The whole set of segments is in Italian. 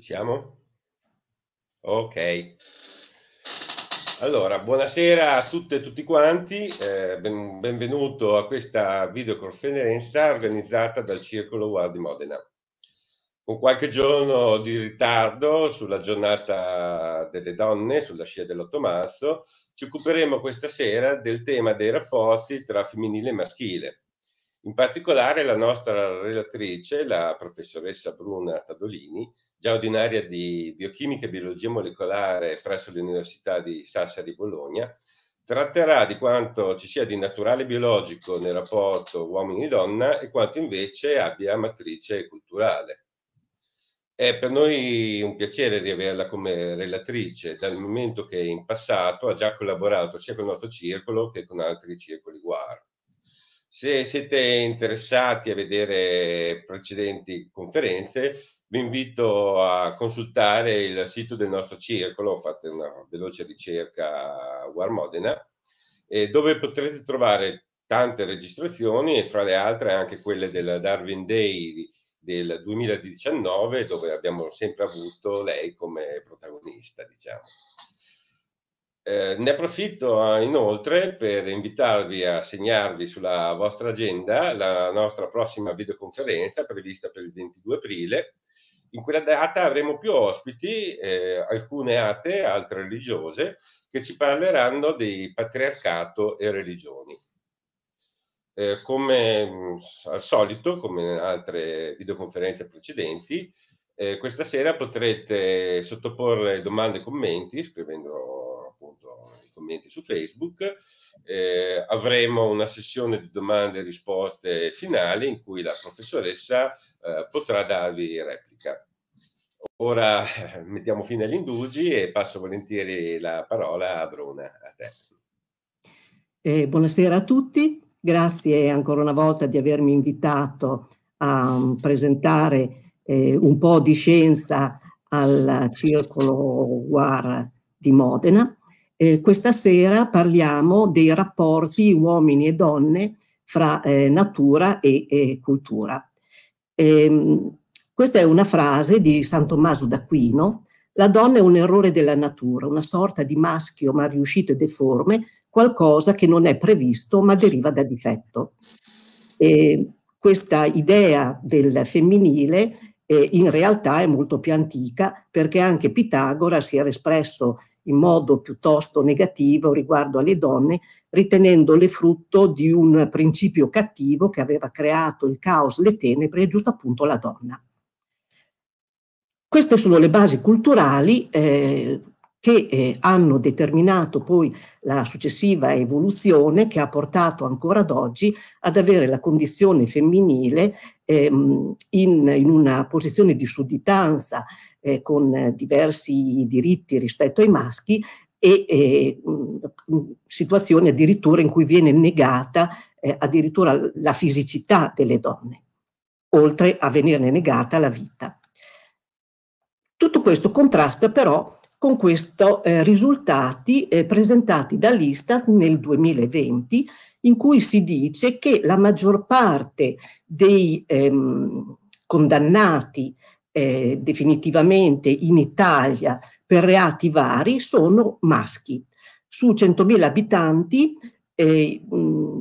Ci siamo? Ok. Allora, buonasera a tutte e tutti quanti, eh, ben, benvenuto a questa videoconferenza organizzata dal Circolo War di Modena. Con qualche giorno di ritardo sulla giornata delle donne, sulla scia dell'8 marzo, ci occuperemo questa sera del tema dei rapporti tra femminile e maschile. In particolare la nostra relatrice, la professoressa Bruna Tadolini, già ordinaria di biochimica e biologia molecolare presso l'Università di Sassari Bologna, tratterà di quanto ci sia di naturale biologico nel rapporto uomini-donna e quanto invece abbia matrice culturale. È per noi un piacere riaverla come relatrice, dal momento che in passato ha già collaborato sia con il nostro circolo che con altri circoli guaro. Se siete interessati a vedere precedenti conferenze, vi invito a consultare il sito del nostro circolo, fate una veloce ricerca War Modena, eh, dove potrete trovare tante registrazioni e fra le altre anche quelle del Darwin Day del 2019 dove abbiamo sempre avuto lei come protagonista, diciamo. Eh, ne approfitto ah, inoltre per invitarvi a segnarvi sulla vostra agenda la nostra prossima videoconferenza prevista per il 22 aprile in quella data avremo più ospiti, eh, alcune atee, altre religiose, che ci parleranno di patriarcato e religioni. Eh, come mh, al solito, come in altre videoconferenze precedenti, eh, questa sera potrete sottoporre domande e commenti scrivendo appunto i commenti su Facebook eh, avremo una sessione di domande e risposte finali in cui la professoressa eh, potrà darvi replica. Ora eh, mettiamo fine agli indugi e passo volentieri la parola a Bruna. A te. Eh, buonasera a tutti, grazie ancora una volta di avermi invitato a um, presentare eh, un po' di scienza al Circolo War di Modena. Eh, questa sera parliamo dei rapporti uomini e donne fra eh, natura e, e cultura. Ehm, questa è una frase di San Tommaso d'Aquino. La donna è un errore della natura, una sorta di maschio ma riuscito e deforme, qualcosa che non è previsto ma deriva da difetto. E questa idea del femminile eh, in realtà è molto più antica perché anche Pitagora si era espresso in modo piuttosto negativo riguardo alle donne, ritenendole frutto di un principio cattivo che aveva creato il caos, le tenebre e giusto appunto la donna. Queste sono le basi culturali eh, che eh, hanno determinato poi la successiva evoluzione che ha portato ancora ad oggi ad avere la condizione femminile ehm, in, in, una posizione di sudditanza eh, con diversi diritti rispetto ai maschi e eh, situazioni addirittura in cui viene negata eh, addirittura la fisicità delle donne, oltre a venirne negata la vita. Tutto questo contrasta però con questi eh, risultati eh, presentati dall'Istat nel 2020, in cui si dice che la maggior parte dei ehm, condannati eh, definitivamente in Italia per reati vari sono maschi. Su 100.000 abitanti eh, mh,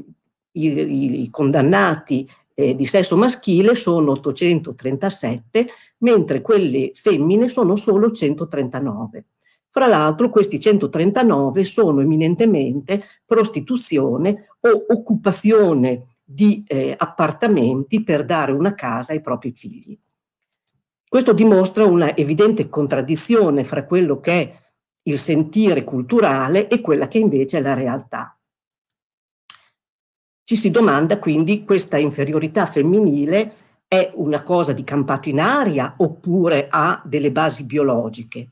i, i, condannati eh, di sesso maschile sono 837, mentre quelle femmine sono solo 139. Fra l'altro questi 139 sono eminentemente prostituzione o occupazione di eh, appartamenti per dare una casa ai propri figli. Questo dimostra una evidente contraddizione fra quello che è il sentire culturale e quella che invece è la realtà. Ci si domanda quindi questa inferiorità femminile è una cosa di campato in aria oppure ha delle basi biologiche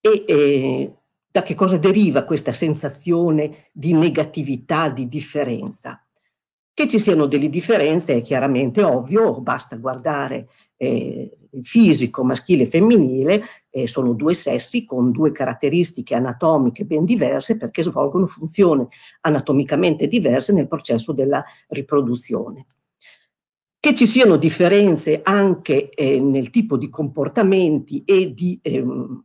e eh, da che cosa deriva questa sensazione di negatività, di differenza. Che ci siano delle differenze è chiaramente ovvio, basta guardare eh, fisico maschile e femminile eh, sono due sessi con due caratteristiche anatomiche ben diverse perché svolgono funzioni anatomicamente diverse nel processo della riproduzione. Che ci siano differenze anche eh, nel tipo di comportamenti e di ehm,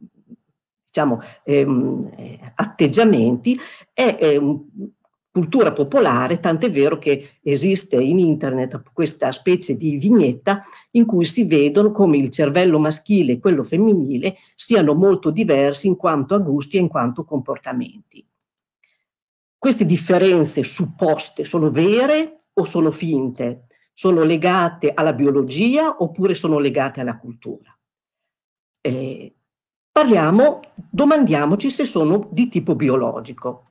diciamo, ehm, atteggiamenti è, è ehm, un, cultura popolare, tant'è vero che esiste in internet questa specie di vignetta in cui si vedono come il cervello maschile e quello femminile siano molto diversi in quanto a gusti e in quanto comportamenti. Queste differenze supposte sono vere o sono finte? Sono legate alla biologia oppure sono legate alla cultura? Eh, parliamo, domandiamoci se sono di tipo biologico.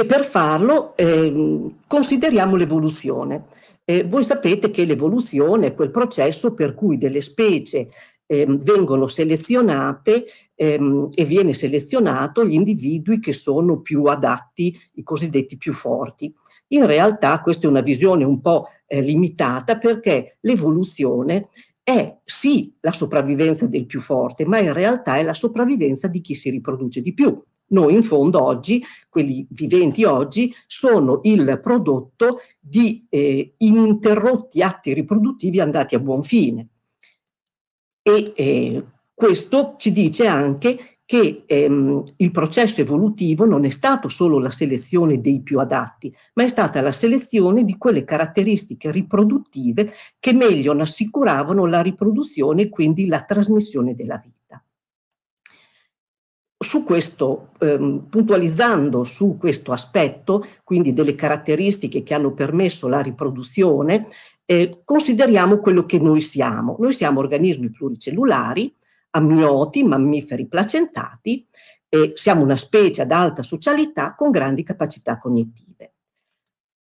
E per farlo eh, consideriamo l'evoluzione. Eh, voi sapete che l'evoluzione è quel processo per cui delle specie eh, vengono selezionate ehm, e viene selezionato gli individui che sono più adatti, i cosiddetti più forti. In realtà questa è una visione un po' eh, limitata perché l'evoluzione è sì la sopravvivenza del più forte, ma in realtà è la sopravvivenza di chi si riproduce di più. Noi in fondo oggi, quelli viventi oggi, sono il prodotto di eh, ininterrotti atti riproduttivi andati a buon fine. E eh, questo ci dice anche che ehm, il processo evolutivo non è stato solo la selezione dei più adatti, ma è stata la selezione di quelle caratteristiche riproduttive che meglio assicuravano la riproduzione e quindi la trasmissione della vita su questo, ehm, puntualizzando su questo aspetto, quindi delle caratteristiche che hanno permesso la riproduzione, eh, consideriamo quello che noi siamo. Noi siamo organismi pluricellulari, amnioti, mammiferi placentati, e siamo una specie ad alta socialità con grandi capacità cognitive.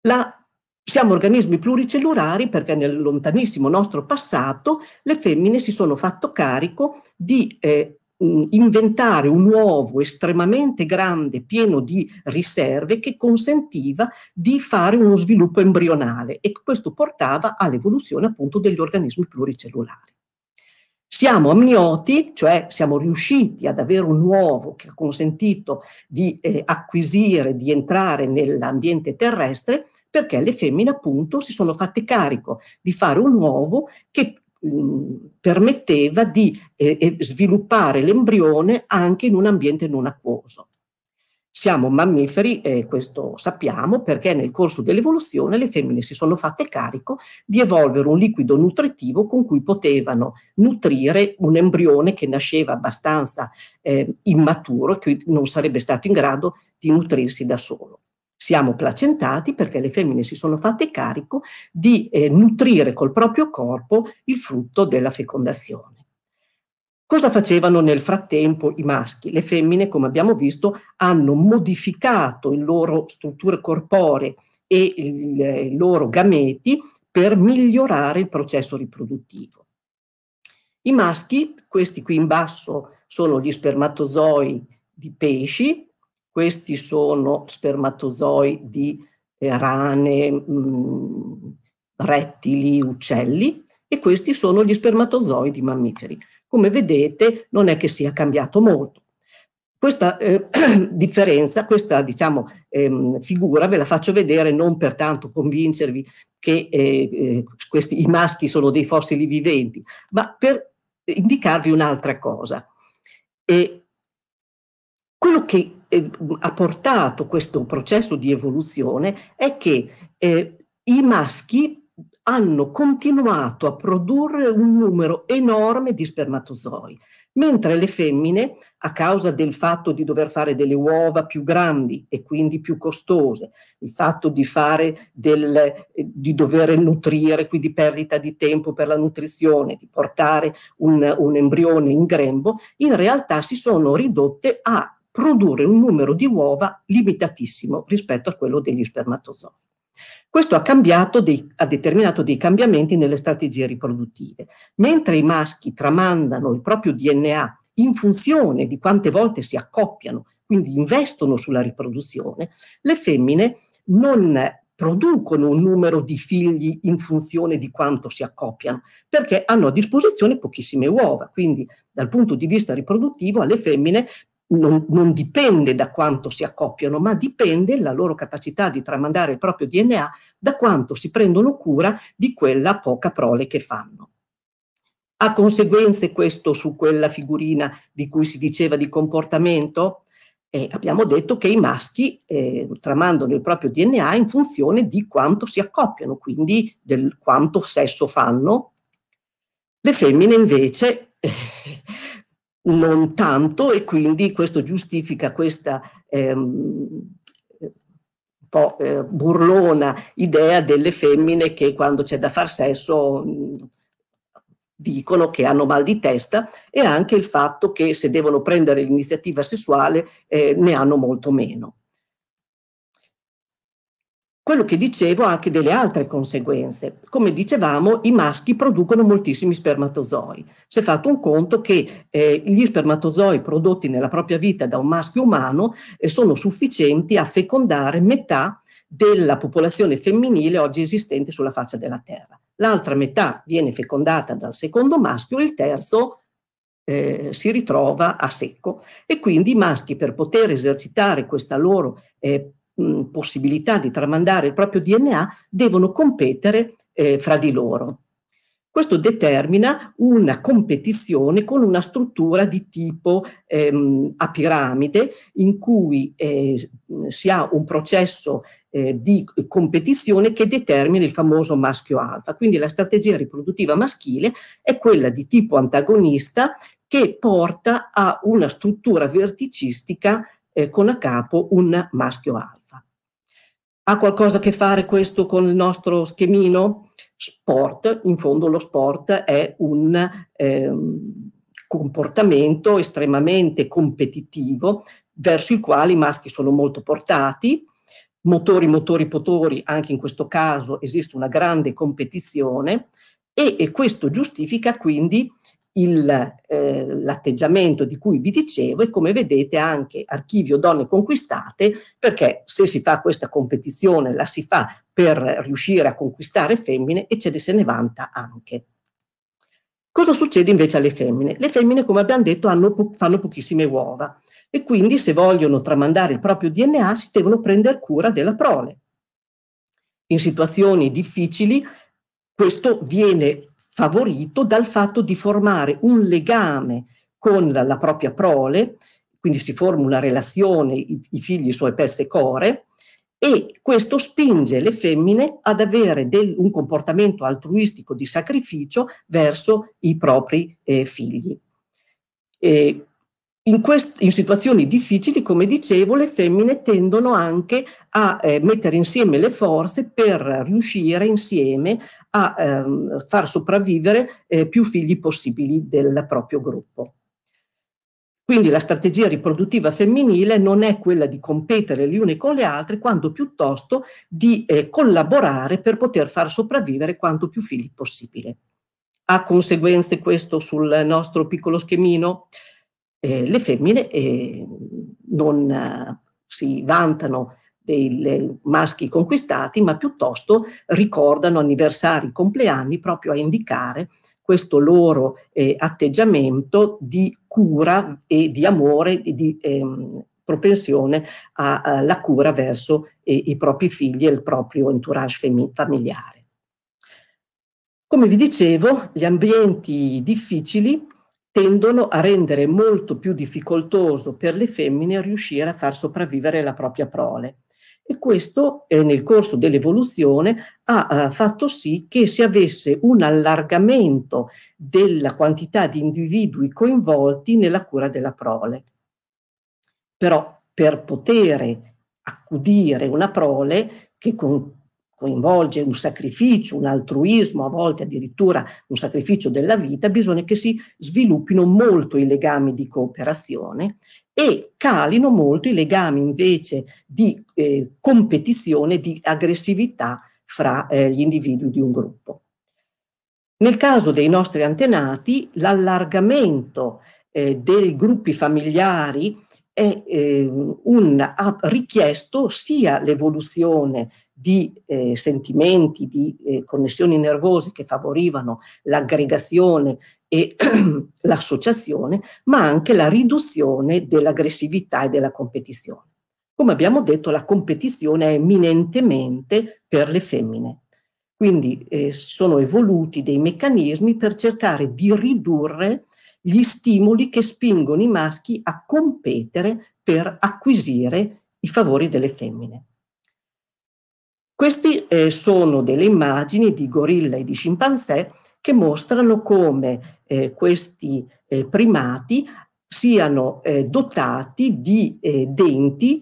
La siamo organismi pluricellulari perché nel lontanissimo nostro passato le femmine si sono fatto carico di eh, Mm, inventare un uovo estremamente grande, pieno di riserve, che consentiva di fare uno sviluppo embrionale e questo portava all'evoluzione appunto degli organismi pluricellulari. Siamo amnioti, cioè siamo riusciti ad avere un uovo che ha consentito di eh, acquisire, di entrare nell'ambiente terrestre, perché le femmine appunto si sono fatte carico di fare un uovo che permetteva di eh, sviluppare l'embrione anche in un ambiente non acquoso. Siamo mammiferi, e eh, questo sappiamo, perché nel corso dell'evoluzione le femmine si sono fatte carico di evolvere un liquido nutritivo con cui potevano nutrire un embrione che nasceva abbastanza eh, immaturo e che non sarebbe stato in grado di nutrirsi da solo siamo placentati perché le femmine si sono fatte carico di eh, nutrire col proprio corpo il frutto della fecondazione. Cosa facevano nel frattempo i maschi? Le femmine, come abbiamo visto, hanno modificato le loro strutture corporee e i loro gameti per migliorare il processo riproduttivo. I maschi, questi qui in basso, sono gli spermatozoi di pesci, questi sono spermatozoi di eh, rane, mh, mm, rettili, uccelli e questi sono gli spermatozoi di mammiferi. Come vedete non è che sia cambiato molto. Questa eh, differenza, questa diciamo, ehm, figura ve la faccio vedere non per tanto convincervi che eh, eh, questi, i maschi sono dei fossili viventi, ma per indicarvi un'altra cosa. E quello che eh, ha portato questo processo di evoluzione è che eh, i maschi hanno continuato a produrre un numero enorme di spermatozoi, mentre le femmine, a causa del fatto di dover fare delle uova più grandi e quindi più costose, il fatto di, del, eh, di dover nutrire, quindi perdita di tempo per la nutrizione, di portare un, un embrione in grembo, in realtà si sono ridotte a produrre un numero di uova limitatissimo rispetto a quello degli spermatozoi. Questo ha, dei, ha, determinato dei cambiamenti nelle strategie riproduttive. Mentre i maschi tramandano il proprio DNA in funzione di quante volte si accoppiano, quindi investono sulla riproduzione, le femmine non producono un numero di figli in funzione di quanto si accoppiano, perché hanno a disposizione pochissime uova, quindi dal punto di vista riproduttivo alle femmine non, non, dipende da quanto si accoppiano, ma dipende la loro capacità di tramandare il proprio DNA da quanto si prendono cura di quella poca prole che fanno. Ha conseguenze questo su quella figurina di cui si diceva di comportamento? Eh, abbiamo detto che i maschi eh, tramandano il proprio DNA in funzione di quanto si accoppiano, quindi del quanto sesso fanno. Le femmine invece... Eh, non tanto e quindi questo giustifica questa ehm, po', eh, burlona idea delle femmine che quando c'è da far sesso dicono che hanno mal di testa e anche il fatto che se devono prendere l'iniziativa sessuale eh, ne hanno molto meno quello che dicevo ha anche delle altre conseguenze. Come dicevamo, i maschi producono moltissimi spermatozoi. Si è fatto un conto che eh, gli spermatozoi prodotti nella propria vita da un maschio umano eh, sono sufficienti a fecondare metà della popolazione femminile oggi esistente sulla faccia della Terra. L'altra metà viene fecondata dal secondo maschio, il terzo eh, si ritrova a secco e quindi i maschi per poter esercitare questa loro eh, mh, possibilità di tramandare il proprio DNA devono competere eh, fra di loro. Questo determina una competizione con una struttura di tipo ehm, a piramide in cui eh, si ha un processo eh, di competizione che determina il famoso maschio alfa. Quindi la strategia riproduttiva maschile è quella di tipo antagonista che porta a una struttura verticistica eh, con a capo un maschio alfa. Ha qualcosa a che fare questo con il nostro schemino? Sport, in fondo lo sport è un ehm, comportamento estremamente competitivo verso il quale i maschi sono molto portati, motori, motori, potori, anche in questo caso esiste una grande competizione e, e questo giustifica quindi eh, l'atteggiamento eh, di cui vi dicevo e come vedete anche archivio donne conquistate perché se si fa questa competizione la si fa per riuscire a conquistare femmine e ce ne se ne vanta anche. Cosa succede invece alle femmine? Le femmine come abbiamo detto hanno, fanno pochissime uova e quindi se vogliono tramandare il proprio DNA si devono prendere cura della prole. In situazioni difficili questo viene favorito dal fatto di formare un legame con la, la propria prole, quindi si forma una relazione, i, i figli, suoi pezzi e core, e questo spinge le femmine ad avere del, un comportamento altruistico di sacrificio verso i propri eh, figli. E in, quest, in, situazioni difficili, come dicevo, le femmine tendono anche a eh, mettere insieme le forze per riuscire insieme a a ehm, far sopravvivere eh, più figli possibili del proprio gruppo. Quindi la strategia riproduttiva femminile non è quella di competere le une con le altre, quanto piuttosto di eh, collaborare per poter far sopravvivere quanto più figli possibile. Ha conseguenze questo sul nostro piccolo schemino? Eh, le femmine eh, non eh, si vantano dei maschi conquistati, ma piuttosto ricordano anniversari, compleanni proprio a indicare questo loro eh, atteggiamento di cura e di amore, di, di ehm, propensione alla cura verso eh, i propri figli e il proprio entourage familiare. Come vi dicevo, gli ambienti difficili tendono a rendere molto più difficoltoso per le femmine riuscire a far sopravvivere la propria prole e questo eh, nel corso dell'evoluzione ha eh, fatto sì che si avesse un allargamento della quantità di individui coinvolti nella cura della prole. Però per poter accudire una prole che con, coinvolge un sacrificio, un altruismo, a volte addirittura un sacrificio della vita, bisogna che si sviluppino molto i legami di cooperazione e calino molto i legami invece di eh, competizione, di aggressività fra eh, gli individui di un gruppo. Nel caso dei nostri antenati, l'allargamento eh, dei gruppi familiari è, ehm, un, ha richiesto sia l'evoluzione di eh, sentimenti, di eh, connessioni nervose che favorivano l'aggregazione e l'associazione, ma anche la riduzione dell'aggressività e della competizione. Come abbiamo detto, la competizione è eminentemente per le femmine. Quindi eh, sono evoluti dei meccanismi per cercare di ridurre gli stimoli che spingono i maschi a competere per acquisire i favori delle femmine. Queste eh, sono delle immagini di gorilla e di scimpanzé che mostrano come eh, questi eh, primati siano eh, dotati di eh, denti,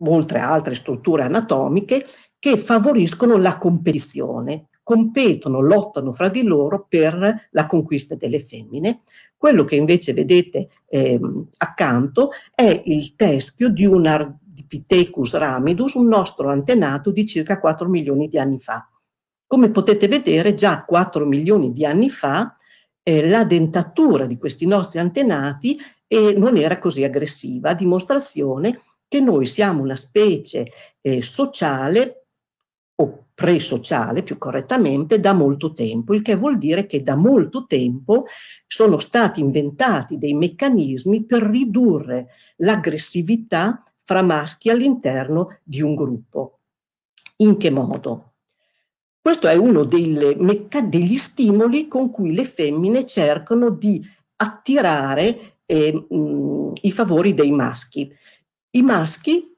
oltre a altre strutture anatomiche, che favoriscono la competizione, competono, lottano fra di loro per la conquista delle femmine. Quello che invece vedete ehm, accanto è il teschio di una Pithecus ramidus, un nostro antenato di circa 4 milioni di anni fa. Come potete vedere, già 4 milioni di anni fa eh, la dentatura di questi nostri antenati eh, non era così aggressiva, a dimostrazione che noi siamo una specie eh, sociale o presociale più correttamente da molto tempo, il che vuol dire che da molto tempo sono stati inventati dei meccanismi per ridurre l'aggressività fra maschi all'interno di un gruppo. In che modo? Questo è uno delle, degli stimoli con cui le femmine cercano di attirare eh, mh, i favori dei maschi. I maschi,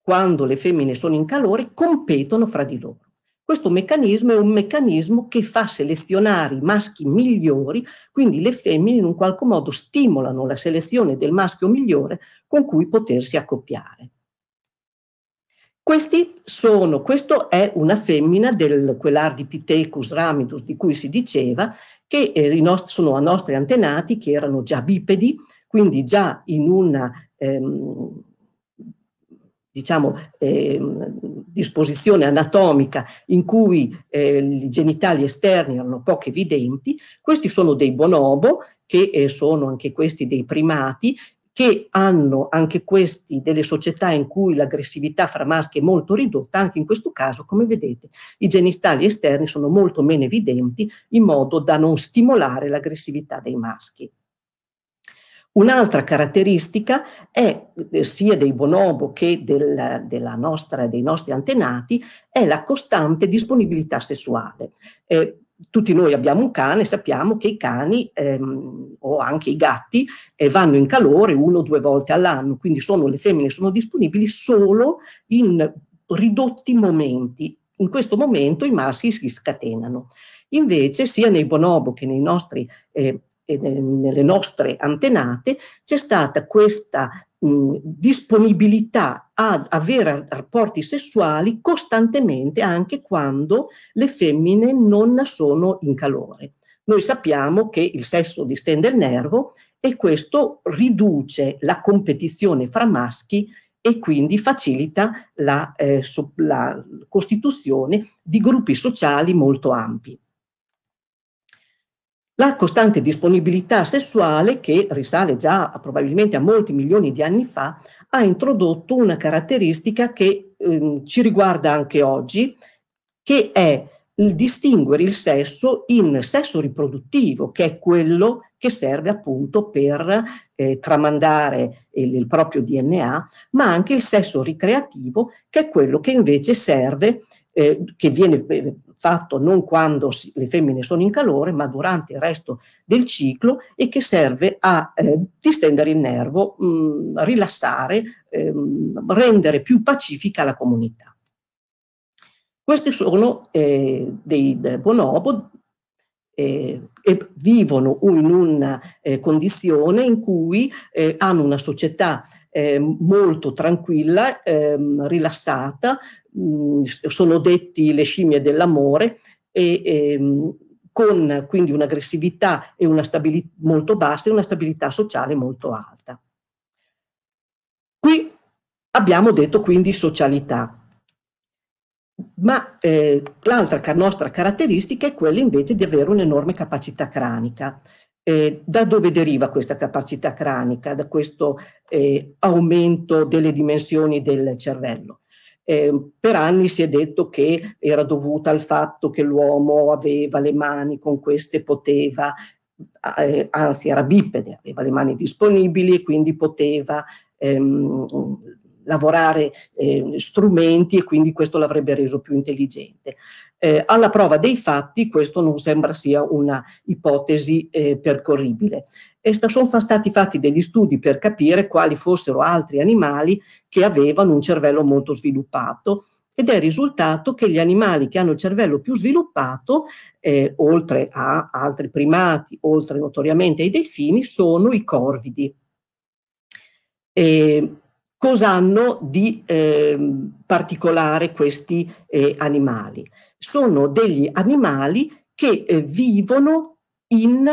quando le femmine sono in calore, competono fra di loro. Questo meccanismo è un meccanismo che fa selezionare i maschi migliori, quindi le femmine in un qualche modo stimolano la selezione del maschio migliore con cui potersi accoppiare. Questi sono, questo è una femmina del quell'Ardipithecus ramidus di cui si diceva che eh, nostri, sono i nostri antenati che erano già bipedi, quindi già in una ehm, diciamo, ehm, disposizione anatomica in cui eh, i genitali esterni erano poco evidenti. Questi sono dei bonobo, che eh, sono anche questi dei primati, che hanno anche questi delle società in cui l'aggressività fra maschi è molto ridotta, anche in questo caso, come vedete, i genitali esterni sono molto meno evidenti in modo da non stimolare l'aggressività dei maschi. Un'altra caratteristica è, eh, sia dei bonobo che del, nostra, dei nostri antenati, è la costante disponibilità sessuale. Eh, tutti noi abbiamo un cane, sappiamo che i cani ehm, o anche i gatti eh, vanno in calore uno o due volte all'anno, quindi sono, le femmine sono disponibili solo in ridotti momenti. In questo momento i maschi si scatenano. Invece sia nei bonobo che nei nostri, eh, eh nelle nostre antenate c'è stata questa mh, disponibilità ad avere rapporti sessuali costantemente anche quando le femmine non sono in calore. Noi sappiamo che il sesso distende il nervo e questo riduce la competizione fra maschi e quindi facilita la, eh, so, la costituzione di gruppi sociali molto ampi la costante disponibilità sessuale che risale già a, probabilmente a molti milioni di anni fa ha introdotto una caratteristica che ehm, ci riguarda anche oggi, che è il distinguere il sesso in sesso riproduttivo, che è quello che serve appunto per eh, tramandare il, il proprio DNA, ma anche il sesso ricreativo, che è quello che invece serve eh, che viene eh, fatto non quando si, le femmine sono in calore, ma durante il resto del ciclo e che serve a eh, distendere il nervo, mh, mm, rilassare, ehm, rendere più pacifica la comunità. Questi sono eh, dei, bonobo eh, e vivono in una eh, condizione in cui eh, hanno una società eh, molto tranquilla, ehm, rilassata, sono detti le scimmie dell'amore e, e ehm, con quindi un'aggressività e una stabilità molto bassa e una stabilità sociale molto alta. Qui abbiamo detto quindi socialità, ma eh, l'altra nostra caratteristica è quella invece di avere un'enorme capacità cranica. Eh, da dove deriva questa capacità cranica, da questo eh, aumento delle dimensioni del cervello? Eh, per anni si è detto che era dovuta al fatto che l'uomo aveva le mani, con queste poteva, eh, anzi era bipede, aveva le mani disponibili e quindi poteva ehm, lavorare eh, strumenti e quindi questo l'avrebbe reso più intelligente. Eh, alla prova dei fatti questo non sembra sia una ipotesi eh, percorribile sono stati fatti degli studi per capire quali fossero altri animali che avevano un cervello molto sviluppato ed è risultato che gli animali che hanno il cervello più sviluppato, eh, oltre a altri primati, oltre notoriamente ai delfini, sono i corvidi. Eh, cosa hanno di eh, particolare questi eh, animali? Sono degli animali che eh, vivono in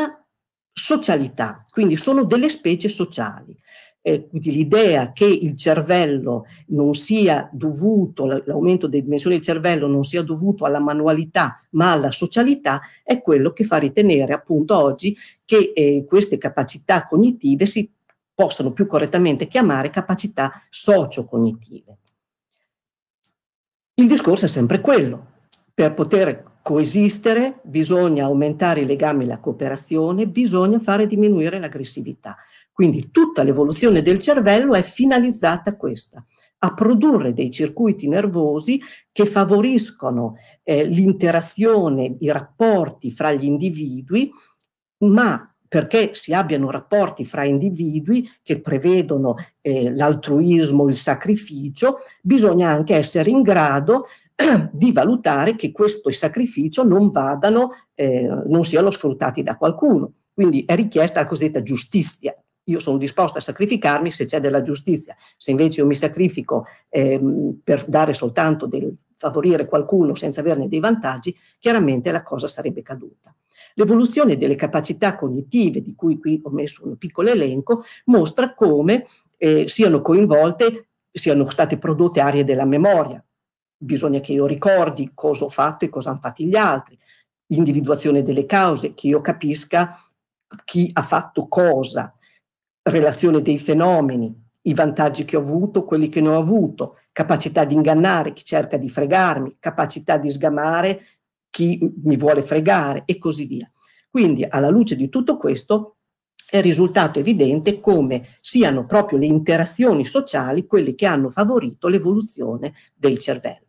socialità, quindi sono delle specie sociali. Eh, quindi l'idea che il cervello non sia dovuto, l'aumento delle dimensioni del cervello non sia dovuto alla manualità ma alla socialità è quello che fa ritenere appunto oggi che eh, queste capacità cognitive si possono più correttamente chiamare capacità sociocognitive. Il discorso è sempre quello, per poter coesistere, bisogna aumentare i legami e la cooperazione, bisogna fare diminuire l'aggressività. Quindi tutta l'evoluzione del cervello è finalizzata a questa, a produrre dei circuiti nervosi che favoriscono eh, l'interazione, i rapporti fra gli individui, ma perché si abbiano rapporti fra individui che prevedono eh, l'altruismo, il sacrificio, bisogna anche essere in grado di valutare che questo sacrificio non vadano, eh, non siano sfruttati da qualcuno. Quindi è richiesta la cosiddetta giustizia. Io sono disposto a sacrificarmi se c'è della giustizia, se invece io mi sacrifico ehm, per dare soltanto del favorire qualcuno senza averne dei vantaggi, chiaramente la cosa sarebbe caduta. L'evoluzione delle capacità cognitive, di cui qui ho messo un piccolo elenco, mostra come eh, siano coinvolte, siano state prodotte aree della memoria, bisogna che io ricordi cosa ho fatto e cosa hanno fatto gli altri, l'individuazione delle cause, che io capisca chi ha fatto cosa, relazione dei fenomeni, i vantaggi che ho avuto, quelli che non ho avuto, capacità di ingannare chi cerca di fregarmi, capacità di sgamare chi mi vuole fregare e così via. Quindi alla luce di tutto questo è risultato evidente come siano proprio le interazioni sociali quelle che hanno favorito l'evoluzione del cervello.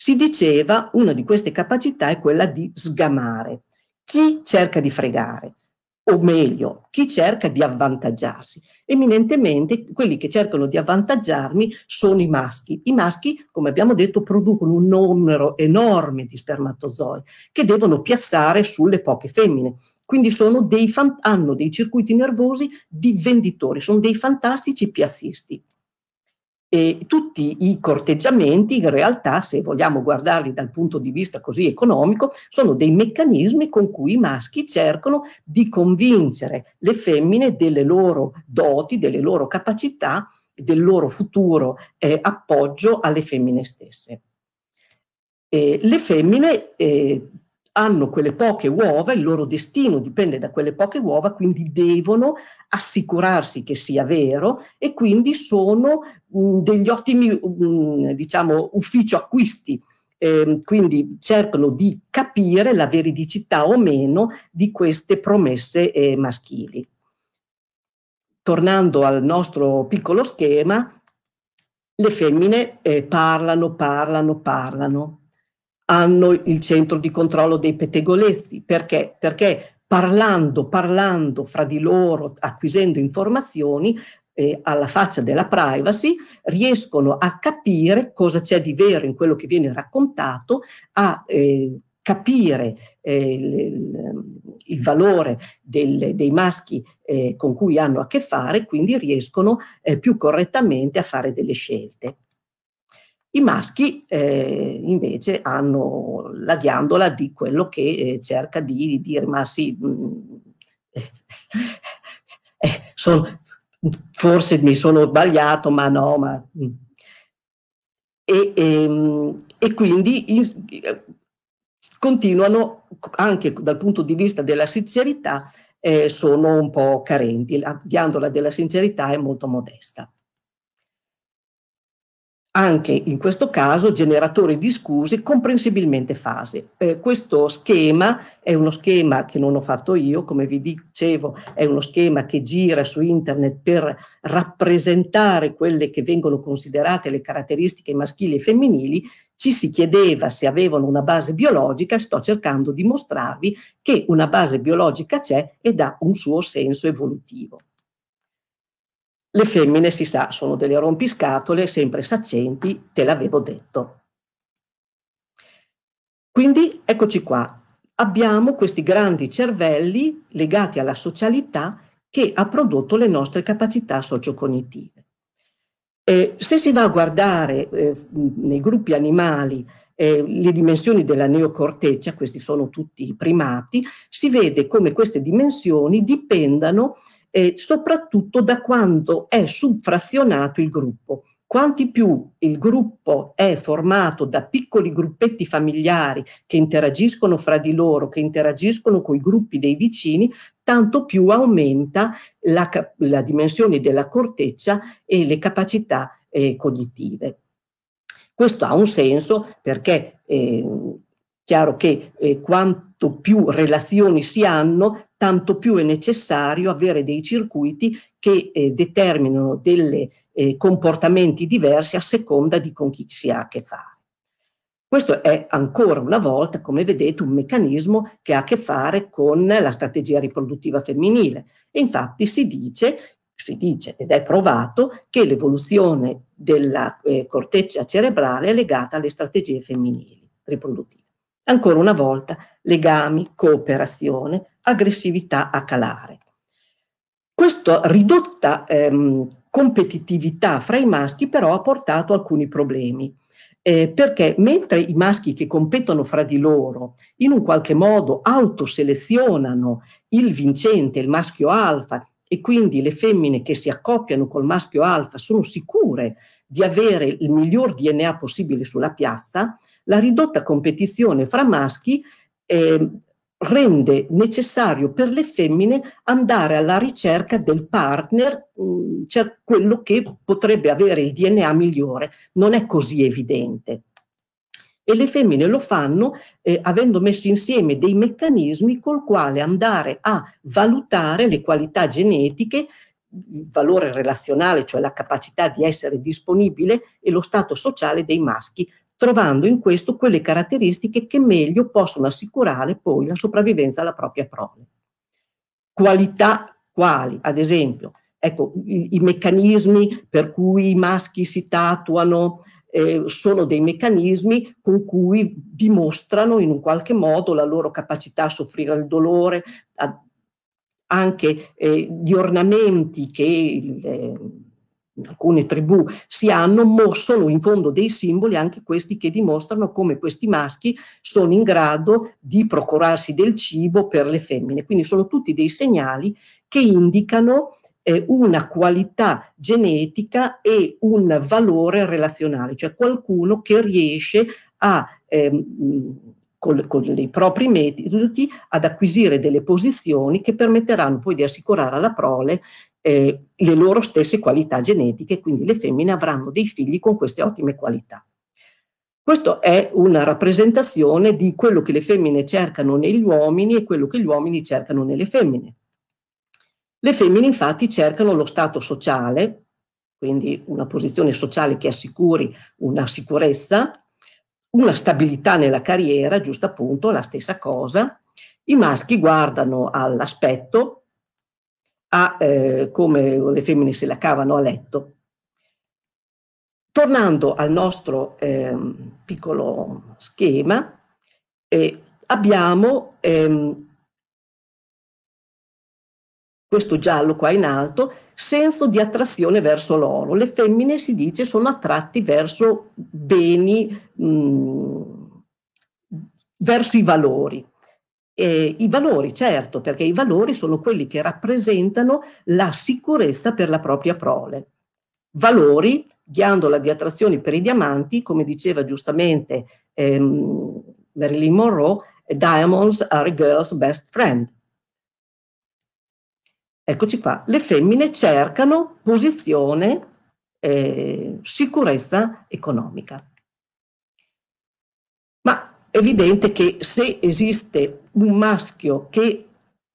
Si diceva una di queste capacità è quella di sgamare. Chi cerca di fregare, o meglio, chi cerca di avvantaggiarsi. Eminentemente quelli che cercano di avvantaggiarmi sono i maschi. I maschi, come abbiamo detto, producono un numero enorme di spermatozoi che devono piazzare sulle poche femmine. Quindi dei, hanno dei circuiti nervosi di venditori, sono dei fantastici piazzisti. E tutti i corteggiamenti, in realtà, se vogliamo guardarli dal punto di vista così economico, sono dei meccanismi con cui i maschi cercano di convincere le femmine delle loro doti, delle loro capacità, del loro futuro eh, appoggio alle femmine stesse. Eh, le femmine eh, hanno quelle poche uova, il loro destino dipende da quelle poche uova, quindi devono assicurarsi che sia vero e quindi sono mh, mm, degli ottimi mh, mm, diciamo, ufficio acquisti. Eh, quindi cercano di capire la veridicità o meno di queste promesse eh, maschili. Tornando al nostro piccolo schema, le femmine eh, parlano, parlano, parlano, hanno il centro di controllo dei pettegolezzi. Perché? Perché parlando, parlando fra di loro, acquisendo informazioni, eh, alla faccia della privacy, riescono a capire cosa c'è di vero in quello che viene raccontato, a eh, capire eh, il, il valore del, dei maschi eh, con cui hanno a che fare, quindi riescono eh, più correttamente a fare delle scelte. I maschi eh, invece hanno la ghiandola di quello che eh, cerca di dire, ma sì, mh, eh, son, forse mi sono sbagliato, ma no, ma... Mm. E, e, ehm, e, quindi in, continuano anche dal punto di vista della sincerità eh, sono un po' carenti. La ghiandola della sincerità è molto modesta anche in questo caso generatori di scuse comprensibilmente fase. Eh, questo schema è uno schema che non ho fatto io, come vi dicevo, è uno schema che gira su internet per rappresentare quelle che vengono considerate le caratteristiche maschili e femminili. Ci si chiedeva se avevano una base biologica e sto cercando di mostrarvi che una base biologica c'è ed ha un suo senso evolutivo. Le femmine, si sa, sono delle rompiscatole, sempre saccenti, te l'avevo detto. Quindi eccoci qua, abbiamo questi grandi cervelli legati alla socialità che ha prodotto le nostre capacità sociocognitive. Eh, se si va a guardare eh, nei gruppi animali eh, le dimensioni della neocorteccia, questi sono tutti i primati, si vede come queste dimensioni dipendano eh, soprattutto da quando è subfrazionato il gruppo. Quanti più il gruppo è formato da piccoli gruppetti familiari che interagiscono fra di loro, che interagiscono con i gruppi dei vicini, tanto più aumenta la, la dimensione della corteccia e le capacità eh, cognitive. Questo ha un senso perché è eh, chiaro che eh, quanto quanto più relazioni si hanno, tanto più è necessario avere dei circuiti che eh, determinano dei eh, comportamenti diversi a seconda di con chi si ha a che fare. Questo è ancora una volta, come vedete, un meccanismo che ha a che fare con la strategia riproduttiva femminile. E infatti si dice, si dice ed è provato che l'evoluzione della eh, corteccia cerebrale è legata alle strategie femminili riproduttive. Ancora una volta, legami, cooperazione, aggressività a calare. Questa ridotta ehm, competitività fra i maschi però ha portato alcuni problemi. Eh, perché mentre i maschi che competono fra di loro in un qualche modo autoselezionano il vincente, il maschio alfa, e quindi le femmine che si accoppiano col maschio alfa sono sicure di avere il miglior DNA possibile sulla piazza, la ridotta competizione fra maschi eh, rende necessario per le femmine andare alla ricerca del partner, mm, cioè quello che potrebbe avere il DNA migliore. Non è così evidente. E le femmine lo fanno eh, avendo messo insieme dei meccanismi col quale andare a valutare le qualità genetiche, il valore relazionale, cioè la capacità di essere disponibile e lo stato sociale dei maschi trovando in questo quelle caratteristiche che meglio possono assicurare poi la sopravvivenza alla propria prole. Qualità quali, ad esempio, ecco, i, i meccanismi per cui i maschi si tatuano, eh, sono dei meccanismi con cui dimostrano in un qualche modo la loro capacità a soffrire il dolore, a, anche eh, gli ornamenti che il, eh, alcune tribù si hanno, mo, in fondo dei simboli anche questi che dimostrano come questi maschi sono in grado di procurarsi del cibo per le femmine. Quindi sono tutti dei segnali che indicano eh, una qualità genetica e un valore relazionale, cioè qualcuno che riesce a... Ehm, con i propri metodi ad acquisire delle posizioni che permetteranno poi di assicurare alla prole eh, le loro stesse qualità genetiche, quindi le femmine avranno dei figli con queste ottime qualità. Questa è una rappresentazione di quello che le femmine cercano negli uomini e quello che gli uomini cercano nelle femmine. Le femmine infatti cercano lo stato sociale, quindi una posizione sociale che assicuri una sicurezza, una stabilità nella carriera, giusto appunto, la stessa cosa. I maschi guardano all'aspetto, a eh, come le femmine se la cavano a letto. Tornando al nostro eh, piccolo schema, eh, abbiamo ehm, questo giallo qua in alto, senso di attrazione verso l'oro. Le femmine, si dice, sono attratti verso beni, mh, mm, verso i valori. Eh, I valori, certo, perché i valori sono quelli che rappresentano la sicurezza per la propria prole. Valori, ghiandola di attrazione per i diamanti, come diceva giustamente ehm, Marilyn Monroe, diamonds are a girl's best friend. Eccoci qua, le femmine cercano posizione, eh, sicurezza economica evidente che se esiste un maschio che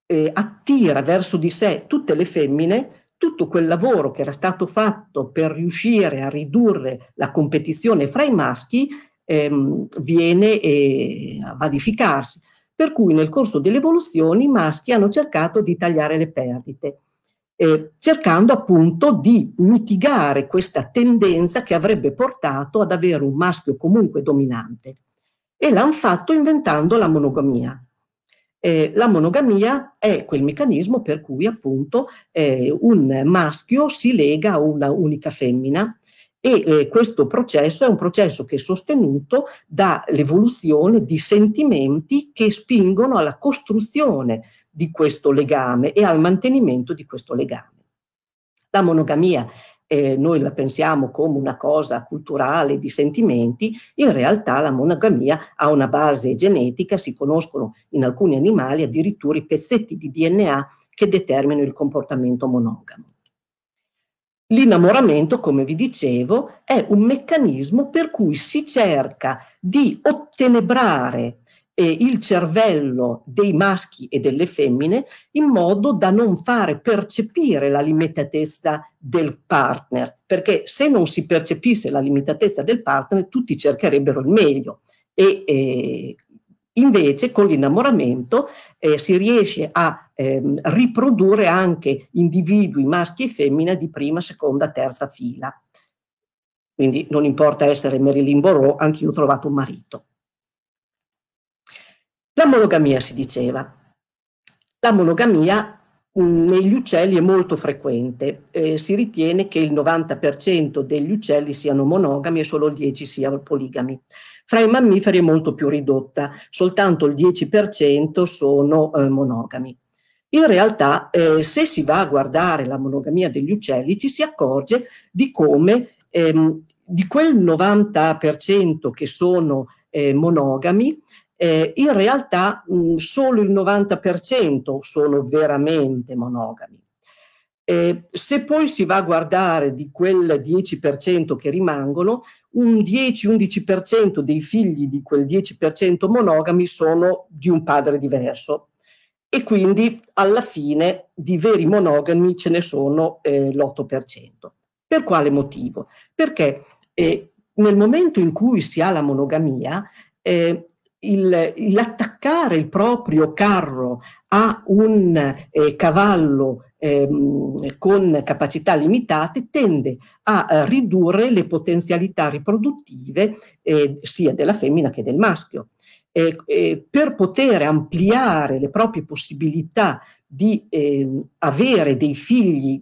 eh, attira verso di sé tutte le femmine, tutto quel lavoro che era stato fatto per riuscire a ridurre la competizione fra i maschi ehm, viene eh, a vanificarsi. Per cui nel corso delle evoluzioni i maschi hanno cercato di tagliare le perdite, eh, cercando appunto di mitigare questa tendenza che avrebbe portato ad avere un maschio comunque dominante e l'hanno fatto inventando la monogamia. Eh, la monogamia è quel meccanismo per cui appunto eh, un maschio si lega a una unica femmina e eh, questo processo è un processo che è sostenuto dall'evoluzione di sentimenti che spingono alla costruzione di questo legame e al mantenimento di questo legame. La monogamia eh, noi la pensiamo come una cosa culturale di sentimenti, in realtà la monogamia ha una base genetica, si conoscono in alcuni animali addirittura i pezzetti di DNA che determinano il comportamento monogamo. L'innamoramento, come vi dicevo, è un meccanismo per cui si cerca di ottenebrare eh, il cervello dei maschi e delle femmine in modo da non fare percepire la limitatezza del partner, perché se non si percepisse la limitatezza del partner tutti cercherebbero il meglio e eh, invece con l'innamoramento eh, si riesce a ehm, riprodurre anche individui maschi e femmina di prima, seconda, terza fila. Quindi non importa essere Marilyn Monroe, anche io ho trovato un marito. La monogamia si diceva. La monogamia mm, negli uccelli è molto frequente, eh, si ritiene che il 90% degli uccelli siano monogami e solo il 10% siano poligami. Fra i mammiferi è molto più ridotta, soltanto il 10% sono eh, monogami. In realtà, eh, se si va a guardare la monogamia degli uccelli, ci si accorge di come ehm, di quel 90% che sono eh, monogami, eh, in realtà mh, mm, solo il 90% sono veramente monogami. Eh, se poi si va a guardare di quel 10% che rimangono, un 10-11% dei figli di quel 10% monogami sono di un padre diverso e quindi alla fine di veri monogami ce ne sono eh, l'8%. Per quale motivo? Perché eh, nel momento in cui si ha la monogamia, eh, il, l'attaccare il proprio carro a un eh, cavallo ehm, con capacità limitate tende a, eh, ridurre le potenzialità riproduttive eh, sia della femmina che del maschio. Eh, eh, per poter ampliare le proprie possibilità di ehm, avere dei figli,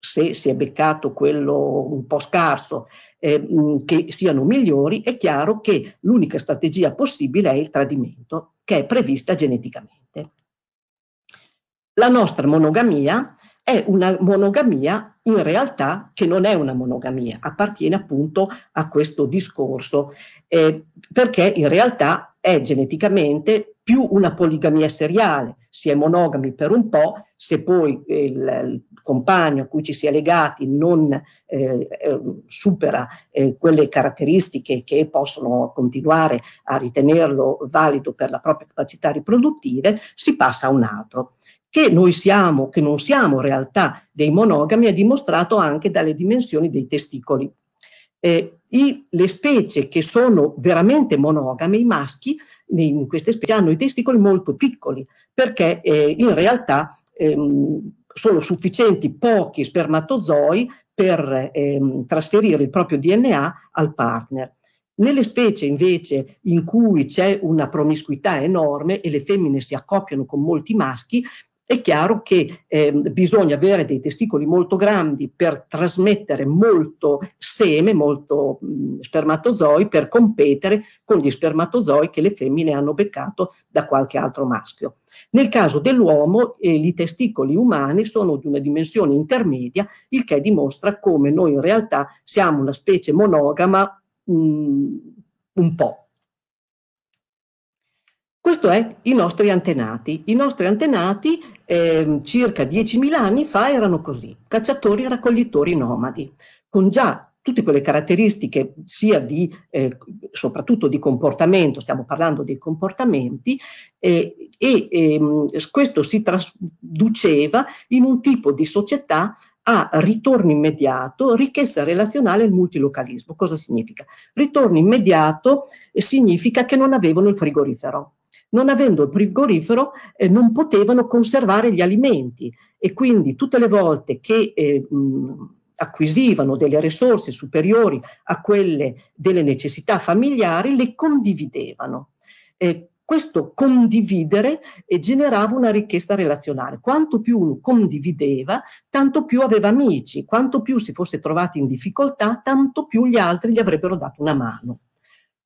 se si è beccato quello un po' scarso, eh, che siano migliori, è chiaro che l'unica strategia possibile è il tradimento, che è prevista geneticamente. La nostra monogamia è una monogamia in realtà che non è una monogamia, appartiene appunto a questo discorso, eh, perché in realtà è geneticamente più una poligamia seriale, si è monogami per un po', se poi il, il compagno a cui ci si è legati non eh, eh supera eh, quelle caratteristiche che possono continuare a ritenerlo valido per la propria capacità riproduttive, si passa a un altro. Che noi siamo, che non siamo realtà dei monogami è dimostrato anche dalle dimensioni dei testicoli. Eh, i, le specie che sono veramente monogame, i maschi in queste specie hanno i testicoli molto piccoli perché eh, in realtà ehm, sono sufficienti pochi spermatozoi per ehm, trasferire il proprio DNA al partner. Nelle specie invece in cui c'è una promiscuità enorme e le femmine si accoppiano con molti maschi, è chiaro che eh, bisogna avere dei testicoli molto grandi per trasmettere molto seme, molto mh, mhmm, spermatozoi, per competere con gli spermatozoi che le femmine hanno beccato da qualche altro maschio. Nel caso dell'uomo, eh, i testicoli umani sono di una dimensione intermedia, il che dimostra come noi in realtà siamo una specie monogama mh, mhmm, un po'. Questo è i nostri antenati. I nostri antenati eh, circa 10.000 anni fa erano così, cacciatori e raccoglitori nomadi, con già tutte quelle caratteristiche sia di, eh, soprattutto di comportamento, stiamo parlando dei comportamenti, eh, e ehm, questo si traduceva in un tipo di società a ritorno immediato, ricchezza relazionale e multilocalismo. Cosa significa? Ritorno immediato significa che non avevano il frigorifero non avendo il frigorifero eh, non potevano conservare gli alimenti e quindi tutte le volte che eh, mh, acquisivano delle risorse superiori a quelle delle necessità familiari le condividevano. Eh, questo condividere eh, generava una ricchezza relazionale. Quanto più uno condivideva, tanto più aveva amici, quanto più si fosse trovati in difficoltà, tanto più gli altri gli avrebbero dato una mano.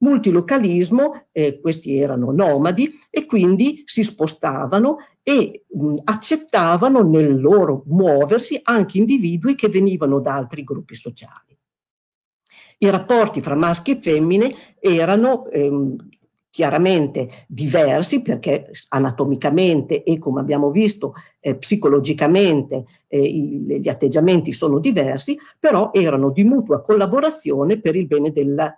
Multilocalismo, eh, questi erano nomadi e quindi si spostavano e mh, accettavano nel loro muoversi anche individui che venivano da altri gruppi sociali. I rapporti fra maschi e femmine erano ehm, chiaramente diversi perché anatomicamente e come abbiamo visto eh, psicologicamente eh, i, gli atteggiamenti sono diversi, però erano di mutua collaborazione per il bene della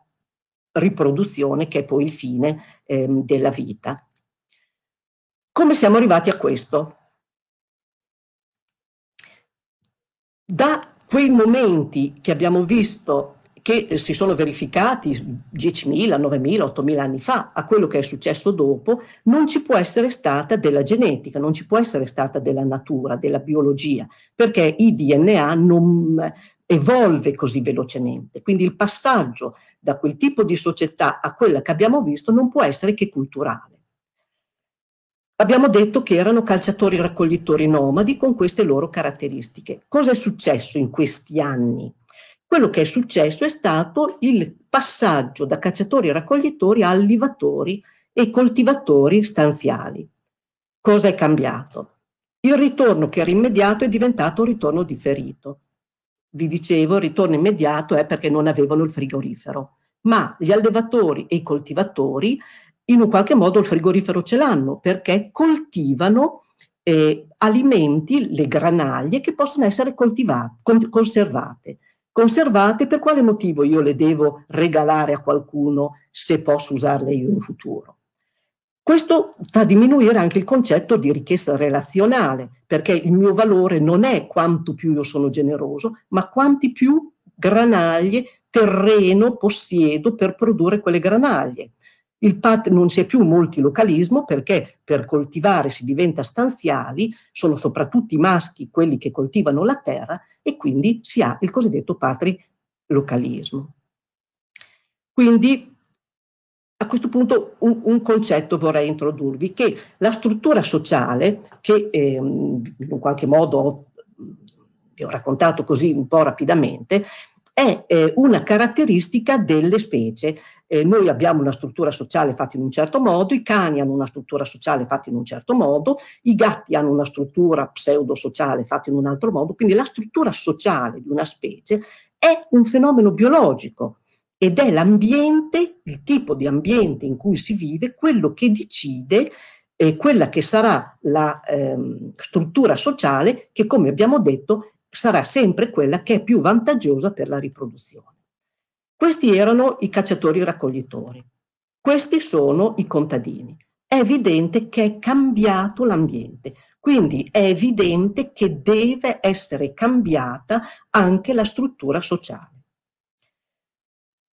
riproduzione che è poi il fine ehm, della vita. Come siamo arrivati a questo? Da quei momenti che abbiamo visto che eh, si sono verificati 10.000, 9.000, 8.000 anni fa a quello che è successo dopo, non ci può essere stata della genetica, non ci può essere stata della natura, della biologia, perché i DNA non, evolve così velocemente. Quindi il passaggio da quel tipo di società a quella che abbiamo visto non può essere che culturale. Abbiamo detto che erano calciatori raccoglitori nomadi con queste loro caratteristiche. Cosa è successo in questi anni? Quello che è successo è stato il passaggio da cacciatori raccoglitori a allivatori e coltivatori stanziali. Cosa è cambiato? Il ritorno che era immediato è diventato un ritorno differito vi dicevo, il ritorno immediato è perché non avevano il frigorifero, ma gli allevatori e i coltivatori in un qualche modo il frigorifero ce l'hanno perché coltivano eh, alimenti, le granaglie, che possono essere conservate. Conservate per quale motivo io le devo regalare a qualcuno se posso usarle io in futuro? Questo fa diminuire anche il concetto di ricchezza relazionale, perché il mio valore non è quanto più io sono generoso, ma quanti più granaglie, terreno possiedo per produrre quelle granaglie. Pat- non c'è più multilocalismo perché per coltivare si diventa stanziali, sono soprattutto i maschi quelli che coltivano la terra e quindi si ha il cosiddetto patrilocalismo. Quindi a questo punto un, un, concetto vorrei introdurvi, che la struttura sociale, che eh, in qualche modo vi mm, ho raccontato così un po' rapidamente, è eh, una caratteristica delle specie. Eh, noi abbiamo una struttura sociale fatta in un certo modo, i cani hanno una struttura sociale fatta in un certo modo, i gatti hanno una struttura pseudosociale fatta in un altro modo, quindi la struttura sociale di una specie è un fenomeno biologico ed è l'ambiente, il tipo di ambiente in cui si vive, quello che decide eh, quella che sarà la ehm, struttura sociale che, come abbiamo detto, sarà sempre quella che è più vantaggiosa per la riproduzione. Questi erano i cacciatori raccoglitori, questi sono i contadini. È evidente che è cambiato l'ambiente, quindi è evidente che deve essere cambiata anche la struttura sociale.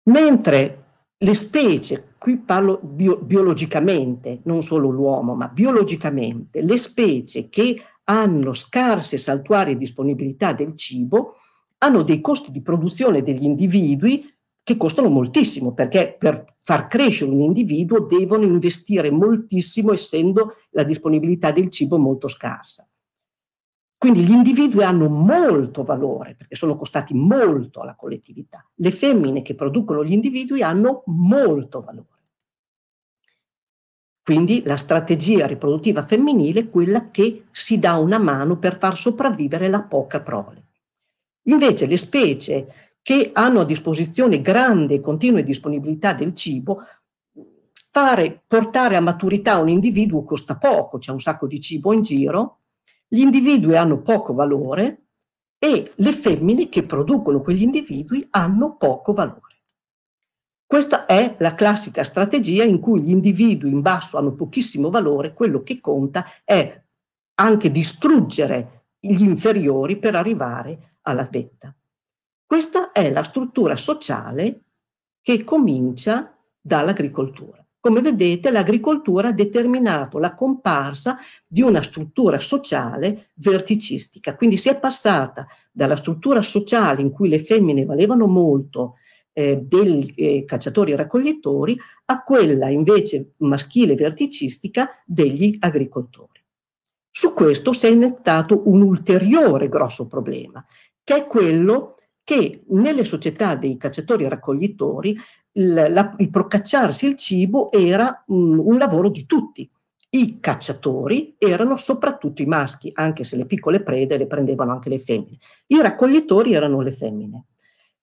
Mentre le specie, qui parlo bio, biologicamente, non solo l'uomo, ma biologicamente, le specie che hanno scarse saltuarie disponibilità del cibo hanno dei costi di produzione degli individui che costano moltissimo, perché per far crescere un individuo devono investire moltissimo essendo la disponibilità del cibo molto scarsa. Quindi gli individui hanno molto valore perché sono costati molto alla collettività. Le femmine che producono gli individui hanno molto valore. Quindi la strategia riproduttiva femminile è quella che si dà una mano per far sopravvivere la poca prole. Invece le specie che hanno a disposizione grande e continue disponibilità del cibo, fare, portare a maturità un individuo costa poco, c'è un sacco di cibo in giro, gli individui hanno poco valore e le femmine che producono quegli individui hanno poco valore. Questa è la classica strategia in cui gli individui in basso hanno pochissimo valore, quello che conta è anche distruggere gli inferiori per arrivare alla vetta. Questa è la struttura sociale che comincia dall'agricoltura. Come vedete l'agricoltura ha determinato la comparsa di una struttura sociale verticistica, quindi si è passata dalla struttura sociale in cui le femmine valevano molto eh, dei eh, cacciatori e raccoglitori a quella invece maschile verticistica degli agricoltori. Su questo si è inettato un ulteriore grosso problema, che è quello che nelle società dei cacciatori e raccoglitori il, la, il procacciarsi il cibo era un, mm, un lavoro di tutti. I cacciatori erano soprattutto i maschi, anche se le piccole prede le prendevano anche le femmine. I raccoglitori erano le femmine.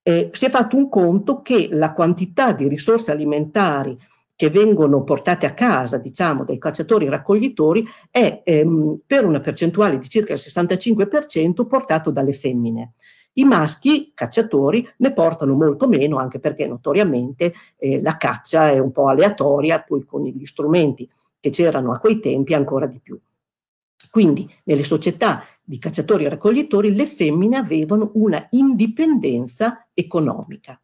Eh, si è fatto un conto che la quantità di risorse alimentari che vengono portate a casa, diciamo, dai cacciatori e raccoglitori è ehm, per una percentuale di circa il 65% portato dalle femmine. I maschi cacciatori ne portano molto meno, anche perché notoriamente eh, la caccia è un po' aleatoria, poi con gli strumenti che c'erano a quei tempi ancora di più. Quindi nelle società di cacciatori e raccoglitori le femmine avevano una indipendenza economica.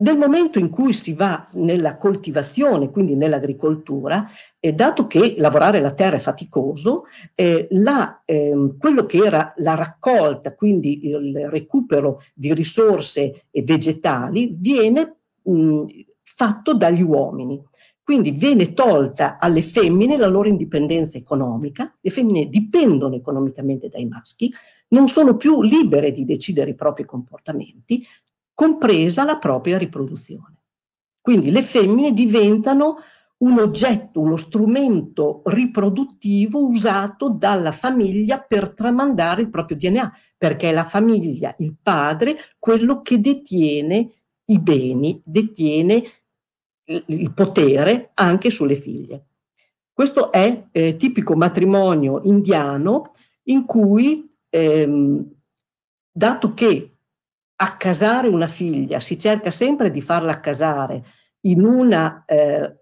Nel momento in cui si va nella coltivazione, quindi nell'agricoltura, eh, dato che lavorare la terra è faticoso, eh, la, eh, quello che era la raccolta, quindi il recupero di risorse vegetali, viene mh, fatto dagli uomini. Quindi viene tolta alle femmine la loro indipendenza economica, le femmine dipendono economicamente dai maschi, non sono più libere di decidere i propri comportamenti, compresa la propria riproduzione. Quindi le femmine diventano un oggetto, uno strumento riproduttivo usato dalla famiglia per tramandare il proprio DNA, perché è la famiglia, il padre, quello che detiene i beni, detiene il potere anche sulle figlie. Questo è eh, tipico matrimonio indiano in cui, ehm, dato che accasare una figlia, si cerca sempre di farla accasare in una, eh,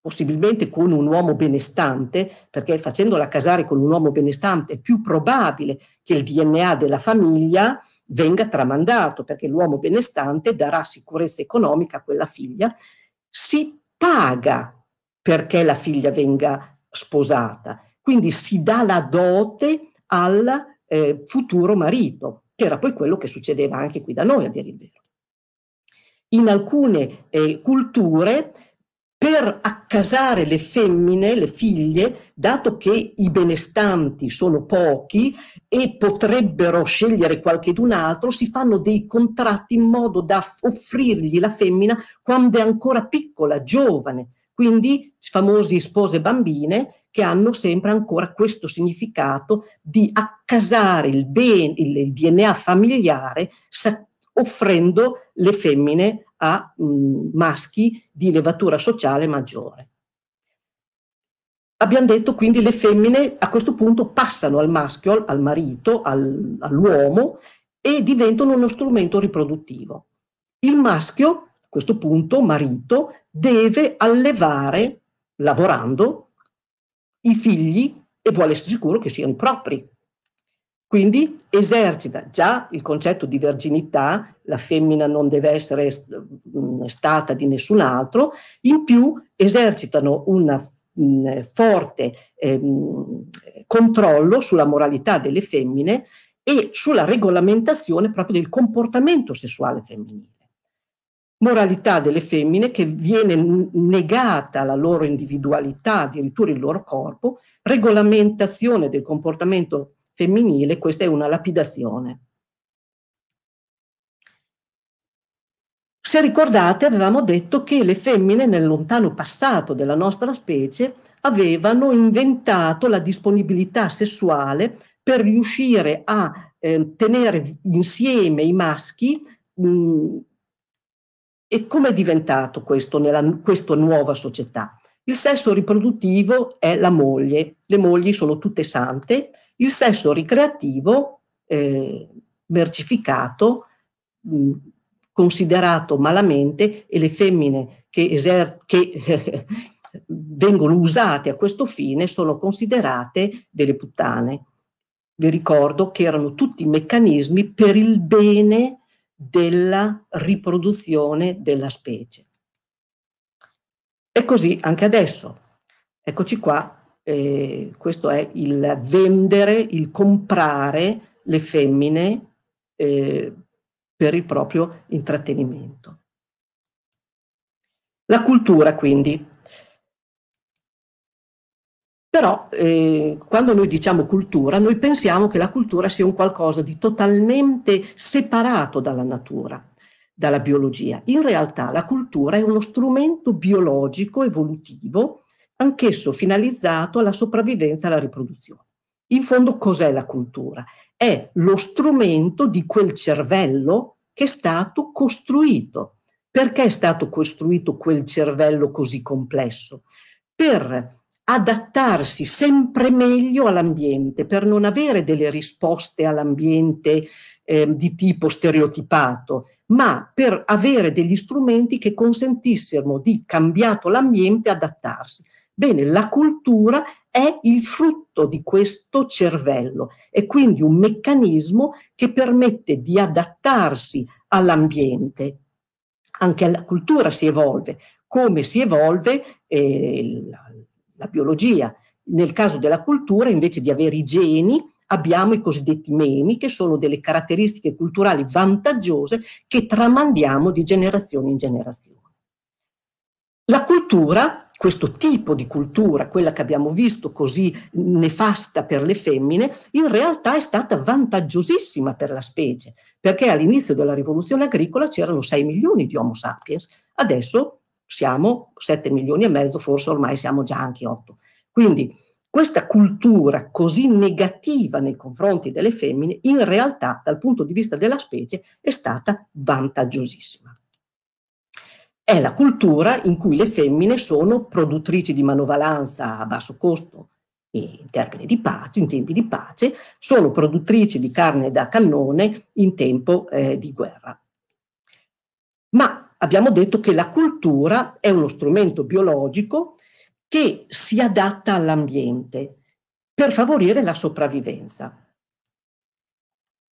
possibilmente con un uomo benestante, perché facendola accasare con un uomo benestante è più probabile che il DNA della famiglia venga tramandato, perché l'uomo benestante darà sicurezza economica a quella figlia, si paga perché la figlia venga sposata, quindi si dà la dote al eh, futuro marito che era poi quello che succedeva anche qui da noi, a dire il vero. In alcune eh, culture, per accasare le femmine, le figlie, dato che i benestanti sono pochi e potrebbero scegliere qualchedun altro, si fanno dei contratti in modo da offrirgli la femmina quando è ancora piccola, giovane, quindi famosi spose bambine che hanno sempre ancora questo significato di accasare il, ben, il, il DNA familiare offrendo le femmine a mh, maschi di levatura sociale maggiore. Abbiamo detto quindi che le femmine a questo punto passano al maschio, al, al marito, al, all'uomo e diventano uno strumento riproduttivo. Il maschio, a questo punto, marito, deve allevare, lavorando, i figli e vuole essere sicuro che siano propri. Quindi esercita già il concetto di verginità, la femmina non deve essere mm, stata di nessun altro, in più esercitano un mm, forte ehm, controllo sulla moralità delle femmine e sulla regolamentazione proprio del comportamento sessuale femminile moralità delle femmine che viene negata la loro individualità, addirittura il loro corpo, regolamentazione del comportamento femminile, questa è una lapidazione. Se ricordate avevamo detto che le femmine nel lontano passato della nostra specie avevano inventato la disponibilità sessuale per riuscire a eh, tenere insieme i maschi mh, e è diventato questo nella questa nuova società? Il sesso riproduttivo è la moglie, le mogli sono tutte sante, il sesso ricreativo, eh, mercificato, mh, mm, considerato malamente e le femmine che, eser- che vengono usate a questo fine sono considerate delle puttane. Vi ricordo che erano tutti meccanismi per il bene della riproduzione della specie. E così anche adesso. Eccoci qua, eh, questo è il vendere, il comprare le femmine eh, per il proprio intrattenimento. La cultura quindi però eh, quando noi diciamo cultura, noi pensiamo che la cultura sia un qualcosa di totalmente separato dalla natura, dalla biologia. In realtà la cultura è uno strumento biologico evolutivo, anch'esso finalizzato alla sopravvivenza e alla riproduzione. In fondo cos'è la cultura? È lo strumento di quel cervello che è stato costruito. Perché è stato costruito quel cervello così complesso? Per adattarsi sempre meglio all'ambiente per non avere delle risposte all'ambiente eh, di tipo stereotipato, ma per avere degli strumenti che consentissero di, cambiato l'ambiente, adattarsi. Bene, la cultura è il frutto di questo cervello, è quindi un meccanismo che permette di adattarsi all'ambiente. Anche la cultura si evolve, come si evolve eh, la biologia. Nel caso della cultura, invece di avere i geni, abbiamo i cosiddetti memi, che sono delle caratteristiche culturali vantaggiose che tramandiamo di generazione in generazione. La cultura, questo tipo di cultura, quella che abbiamo visto così nefasta per le femmine, in realtà è stata vantaggiosissima per la specie, perché all'inizio della rivoluzione agricola c'erano 6 milioni di Homo sapiens, adesso siamo 7 milioni e mezzo, forse ormai siamo già anche 8. Quindi questa cultura così negativa nei confronti delle femmine, in realtà dal punto di vista della specie è stata vantaggiosissima. È la cultura in cui le femmine sono produttrici di manovalanza a basso costo in termini di pace, in tempi di pace, sono produttrici di carne da cannone in tempo eh, di guerra. Ma abbiamo detto che la cultura è uno strumento biologico che si adatta all'ambiente per favorire la sopravvivenza.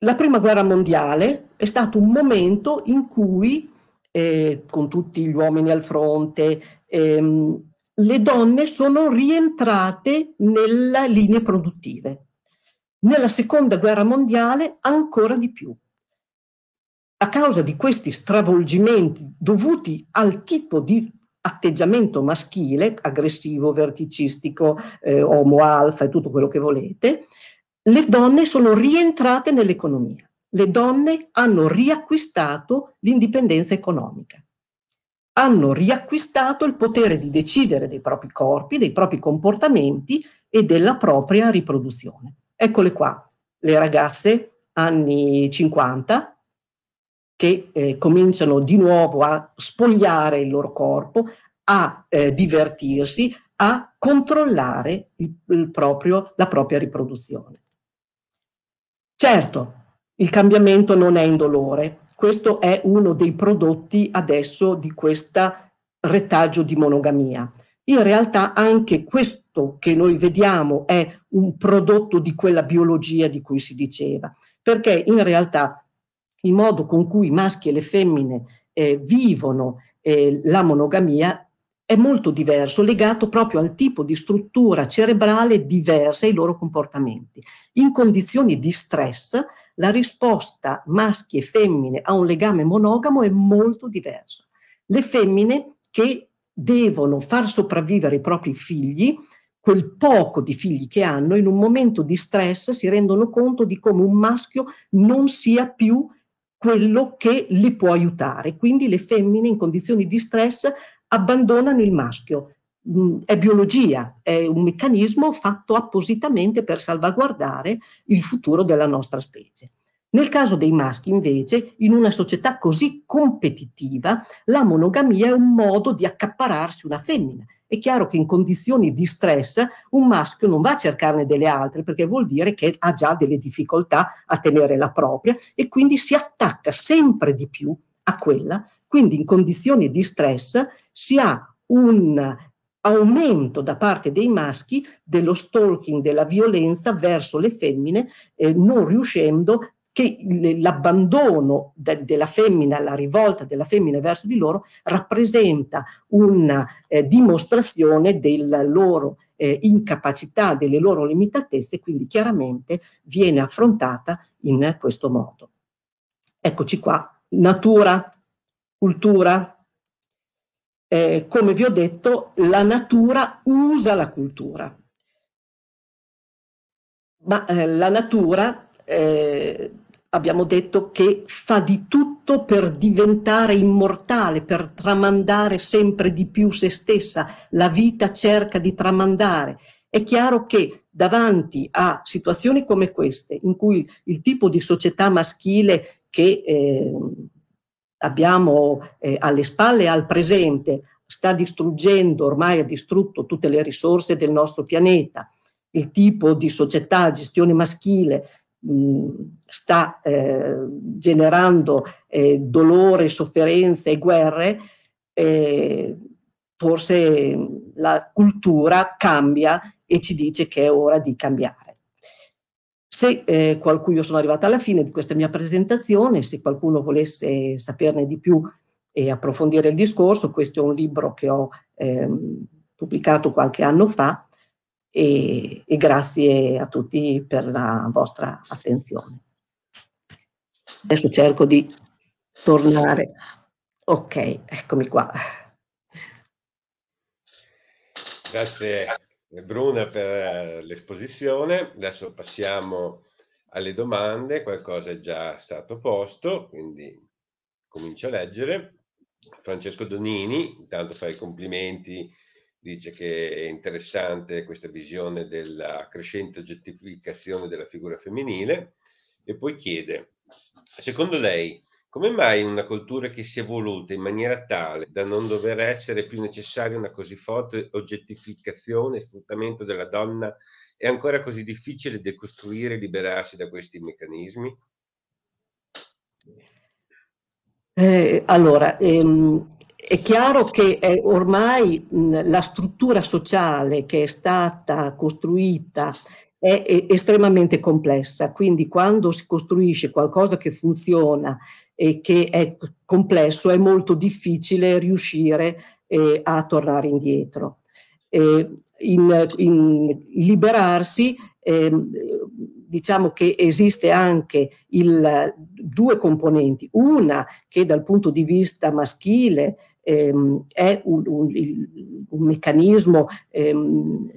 La prima guerra mondiale è stato un momento in cui, eh, con tutti gli uomini al fronte, ehm, le donne sono rientrate nelle linee produttive. Nella seconda guerra mondiale ancora di più a causa di questi stravolgimenti dovuti al tipo di atteggiamento maschile, aggressivo, verticistico, eh, homo alfa e tutto quello che volete, le donne sono rientrate nell'economia. Le donne hanno riacquistato l'indipendenza economica, hanno riacquistato il potere di decidere dei propri corpi, dei propri comportamenti e della propria riproduzione. Eccole qua, le ragazze anni 50, che eh, cominciano di nuovo a spogliare il loro corpo, a eh, divertirsi, a controllare il, il proprio, la propria riproduzione. Certo, il cambiamento non è indolore, questo è uno dei prodotti adesso di questo retaggio di monogamia. In realtà anche questo che noi vediamo è un prodotto di quella biologia di cui si diceva, perché in realtà il modo con cui i maschi e le femmine eh, vivono eh, la monogamia è molto diverso, legato proprio al tipo di struttura cerebrale diversa e ai loro comportamenti. In condizioni di stress, la risposta maschi e femmine a un legame monogamo è molto diversa. Le femmine che devono far sopravvivere i propri figli, quel poco di figli che hanno, in un momento di stress si rendono conto di come un maschio non sia più quello che li può aiutare. Quindi le femmine in condizioni di stress abbandonano il maschio. Mm, è biologia, è un meccanismo fatto appositamente per salvaguardare il futuro della nostra specie. Nel caso dei maschi, invece, in una società così competitiva, la monogamia è un modo di accappararsi una femmina è chiaro che in condizioni di stress un maschio non va a cercarne delle altre perché vuol dire che ha già delle difficoltà a tenere la propria e quindi si attacca sempre di più a quella. Quindi in condizioni di stress si ha un aumento da parte dei maschi dello stalking, della violenza verso le femmine, eh, non riuscendo che l'abbandono de, della femmina, la rivolta della femmina verso di loro rappresenta una eh, dimostrazione della loro eh, incapacità, delle loro limitatezze, quindi chiaramente viene affrontata in questo modo. Eccoci qua, natura, cultura. Eh, come vi ho detto, la natura usa la cultura, ma eh, la natura eh, abbiamo detto che fa di tutto per diventare immortale, per tramandare sempre di più se stessa, la vita cerca di tramandare. È chiaro che davanti a situazioni come queste, in cui il tipo di società maschile che eh, abbiamo eh, alle spalle e al presente sta distruggendo, ormai ha distrutto tutte le risorse del nostro pianeta, il tipo di società, gestione maschile sta eh, generando eh, dolore, sofferenze e guerre, eh, forse la cultura cambia e ci dice che è ora di cambiare. Se eh, qualcuno, io sono arrivata alla fine di questa mia presentazione, se qualcuno volesse saperne di più e approfondire il discorso, questo è un libro che ho ehm, pubblicato qualche anno fa, e, e grazie a tutti per la vostra attenzione. Adesso cerco di tornare. Ok, eccomi qua. Grazie Bruna per eh, l'esposizione. Adesso passiamo alle domande. Qualcosa è già stato posto, quindi comincio a leggere. Francesco Donini, intanto fai i complimenti dice che è interessante questa visione della crescente oggettificazione della figura femminile e poi chiede, secondo lei, come mai in una cultura che si è evoluta in maniera tale da non dover essere più necessaria una così forte oggettificazione e sfruttamento della donna è ancora così difficile decostruire e liberarsi da questi meccanismi? Eh, allora, ehm, è chiaro che eh, ormai mh, la struttura sociale che è stata costruita è, estremamente complessa, quindi quando si costruisce qualcosa che funziona e che è complesso è molto difficile riuscire eh, a tornare indietro. Eh, in, in, liberarsi, eh, diciamo che esiste anche il, due componenti, una che dal punto di vista maschile ehm, è un, un, un meccanismo ehm,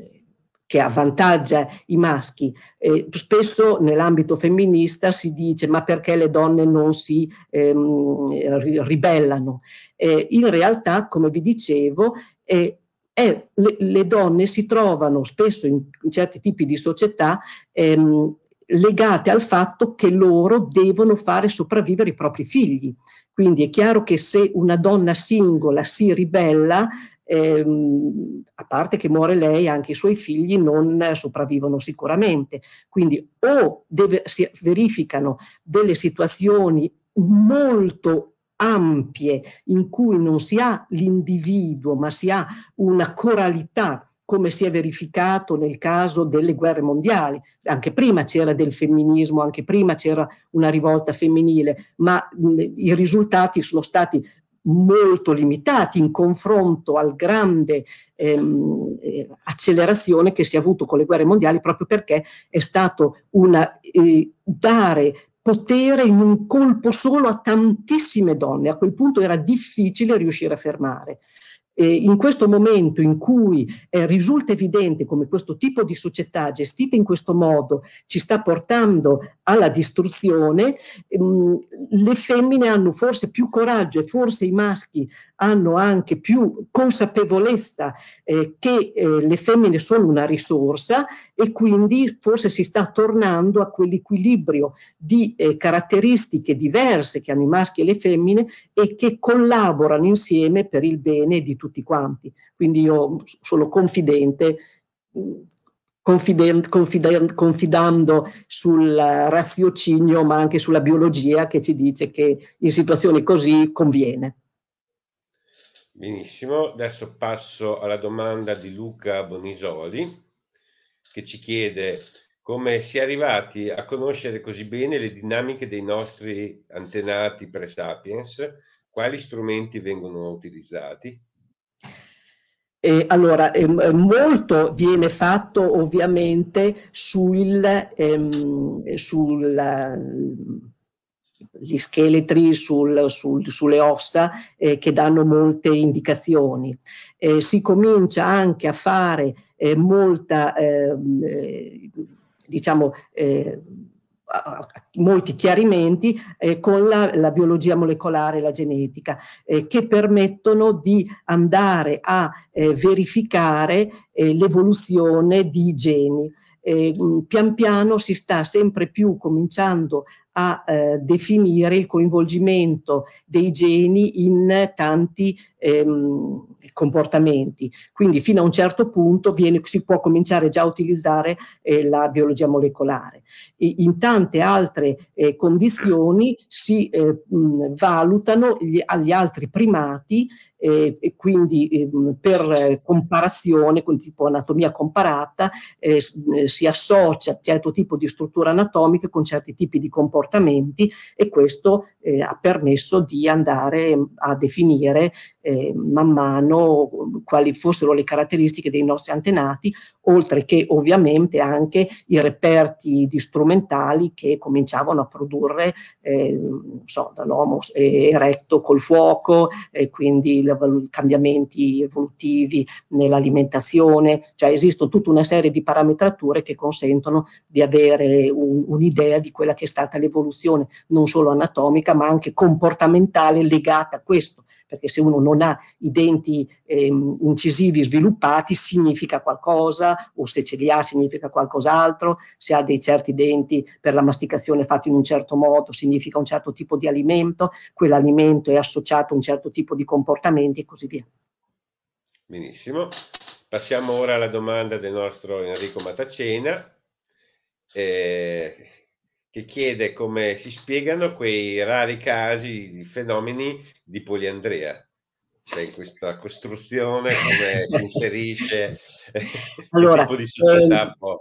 che avvantaggia i maschi. Eh, spesso nell'ambito femminista si dice ma perché le donne non si ehm, ribellano? Eh, in realtà, come vi dicevo, eh, eh, le, le, donne si trovano spesso in, in certi tipi di società ehm, legate al fatto che loro devono fare sopravvivere i propri figli. Quindi è chiaro che se una donna singola si ribella, ehm, a parte che muore lei, anche i suoi figli non sopravvivono sicuramente. Quindi o deve, si verificano delle situazioni molto ampie in cui non si ha l'individuo, ma si ha una coralità come si è verificato nel caso delle guerre mondiali. Anche prima c'era del femminismo, anche prima c'era una rivolta femminile, ma mh, i risultati sono stati molto limitati in confronto al grande ehm, eh, accelerazione che si è avuto con le guerre mondiali proprio perché è stato una, eh, dare potere in un colpo solo a tantissime donne. A quel punto era difficile riuscire a fermare eh, in questo momento in cui eh, risulta evidente come questo tipo di società gestita in questo modo ci sta portando alla distruzione, ehm, le femmine hanno forse più coraggio e forse i maschi hanno anche più consapevolezza eh, che eh, le femmine sono una risorsa e quindi forse si sta tornando a quell'equilibrio di eh, caratteristiche diverse che hanno i maschi e le femmine e che collaborano insieme per il bene di tutti quanti. Quindi io sono confidente Confident, confident, confidando sul raziocinio ma anche sulla biologia che ci dice che in situazioni così conviene. Benissimo, adesso passo alla domanda di Luca Bonisoli che ci chiede come si è arrivati a conoscere così bene le dinamiche dei nostri antenati pre-sapiens, quali strumenti vengono utilizzati? Eh, allora, eh, molto viene fatto ovviamente sul, ehm, sul gli scheletri sul, sul, sulle ossa eh, che danno molte indicazioni. Eh, si comincia anche a fare eh, molta, ehm, eh, diciamo, eh, molti chiarimenti eh, con la, la, biologia molecolare e la genetica eh, che permettono di andare a eh, verificare eh, l'evoluzione di geni. pian piano si sta sempre più cominciando a eh, definire il coinvolgimento dei geni in tanti ehm, comportamenti. Quindi fino a un certo punto viene, si può cominciare già a utilizzare eh, la biologia molecolare. E in tante altre eh, condizioni si eh, mh, valutano gli, agli altri primati e, e quindi ehm, per comparazione, con tipo anatomia comparata, eh, eh si associa a certo tipo di strutture anatomiche con certi tipi di comportamenti e questo eh, ha permesso di andare a definire eh, man mano quali fossero le caratteristiche dei nostri antenati, oltre che ovviamente anche i reperti di strumentali che cominciavano a produrre eh, so, dall'homo eh, erecto col fuoco, e quindi il cambiamenti evolutivi nell'alimentazione, cioè esistono tutta una serie di parametrature che consentono di avere un, un'idea di quella che è stata l'evoluzione non solo anatomica ma anche comportamentale legata a questo perché se uno non ha i denti ehm, incisivi sviluppati significa qualcosa, o se ce li ha significa qualcos'altro, se ha dei certi denti per la masticazione fatti in un certo modo significa un certo tipo di alimento, quell'alimento è associato a un certo tipo di comportamenti e così via. Benissimo. Passiamo ora alla domanda del nostro Enrico Matacena. Eh, che chiede come si spiegano quei rari casi di fenomeni di poliandria. Cioè, in questa costruzione, come si inserisce allora, tipo di società? Ehm, eh,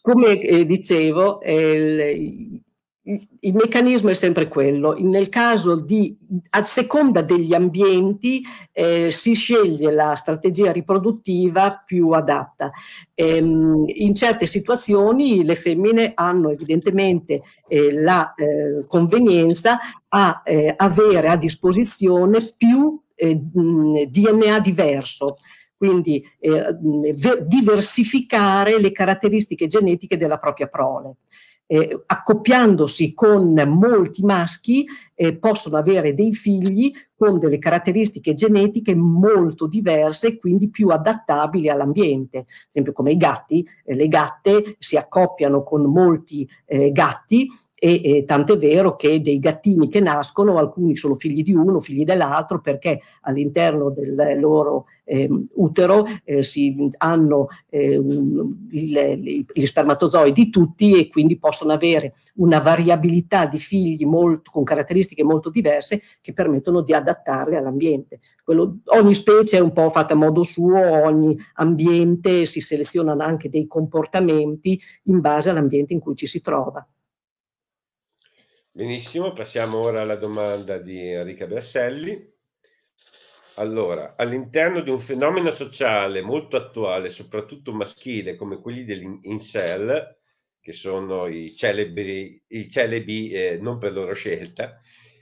come dicevo, eh, il meccanismo è sempre quello, nel caso di, a seconda degli ambienti, eh, si sceglie la strategia riproduttiva più adatta. Ehm, in certe situazioni le femmine hanno evidentemente eh, la eh, convenienza a eh, avere a disposizione più eh, DNA diverso quindi eh, diversificare le caratteristiche genetiche della propria prole eh, accoppiandosi con molti maschi eh, possono avere dei figli con delle caratteristiche genetiche molto diverse e quindi più adattabili all'ambiente. Ad esempio come i gatti, eh, le gatte si accoppiano con molti eh, gatti e, e tant'è vero che dei gattini che nascono, alcuni sono figli di uno, figli dell'altro, perché all'interno del loro eh, utero eh, si hanno eh, un, le, le, gli spermatozoidi tutti e quindi possono avere una variabilità di figli molto, con caratteristiche molto diverse che permettono di adattarli all'ambiente. Quello, ogni specie è un po' fatta a modo suo, ogni ambiente si selezionano anche dei comportamenti in base all'ambiente in cui ci si trova. Benissimo, passiamo ora alla domanda di Enrica Berselli. Allora, all'interno di un fenomeno sociale molto attuale, soprattutto maschile, come quelli dell'incel, che sono i celebri, i celebi eh, non per loro scelta,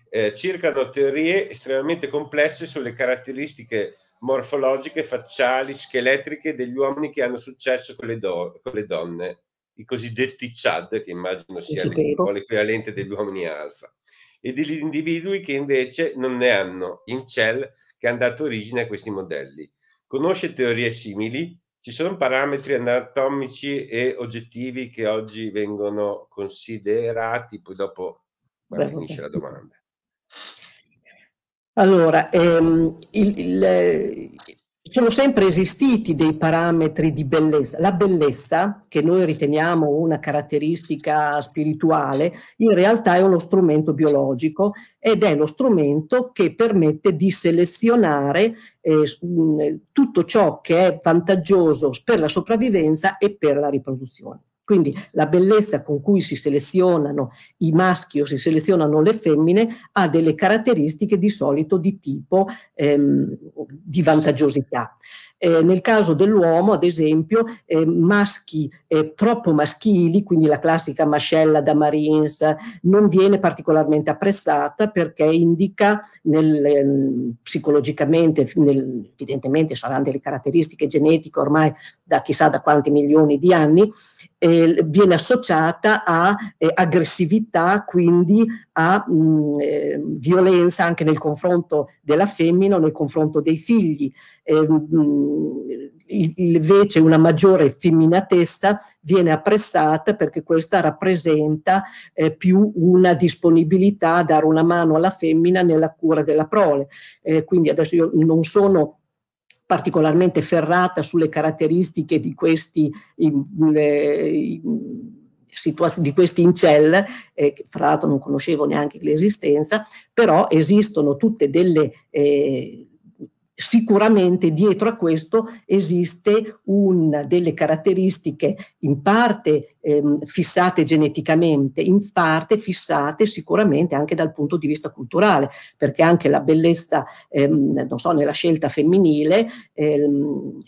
eh, circano teorie estremamente complesse sulle caratteristiche morfologiche, facciali, scheletriche degli uomini che hanno successo con le, do- con le donne i cosiddetti CHAD, che immagino sia l'equivalente degli uomini alfa, e degli individui che invece non ne hanno, in Cell, che hanno dato origine a questi modelli. Conosce teorie simili? Ci sono parametri anatomici e oggettivi che oggi vengono considerati, poi dopo Beh, finisce la domanda. Allora, ehm, il, il, sono sempre esistiti dei parametri di bellezza. La bellezza, che noi riteniamo una caratteristica spirituale, in realtà è uno strumento biologico ed è lo strumento che permette di selezionare eh, tutto ciò che è vantaggioso per la sopravvivenza e per la riproduzione. Quindi la bellezza con cui si selezionano i maschi o si selezionano le femmine ha delle caratteristiche di solito di tipo ehm, di vantaggiosità. Eh, nel caso dell'uomo, ad esempio, eh, maschi eh, troppo maschili, quindi la classica mascella da Marines, non viene particolarmente apprezzata perché indica nel, ehm, psicologicamente, nel, evidentemente saranno delle caratteristiche genetiche ormai da chissà da quanti milioni di anni, eh, viene associata a eh, aggressività, quindi a mh, mm, eh, violenza anche nel confronto della femmina nel confronto dei figli. Mh, ehm, invece una maggiore femminatezza viene apprezzata perché questa rappresenta eh, più una disponibilità a dare una mano alla femmina nella cura della prole. Eh, quindi adesso io non sono particolarmente ferrata sulle caratteristiche di questi, eh, di questi incel, eh, che fra l'altro non conoscevo neanche l'esistenza, però esistono tutte delle eh, Sicuramente dietro a questo esiste una delle caratteristiche in parte ehm, fissate geneticamente, in parte fissate sicuramente anche dal punto di vista culturale, perché anche la bellezza, ehm, non so, nella scelta femminile, ehm,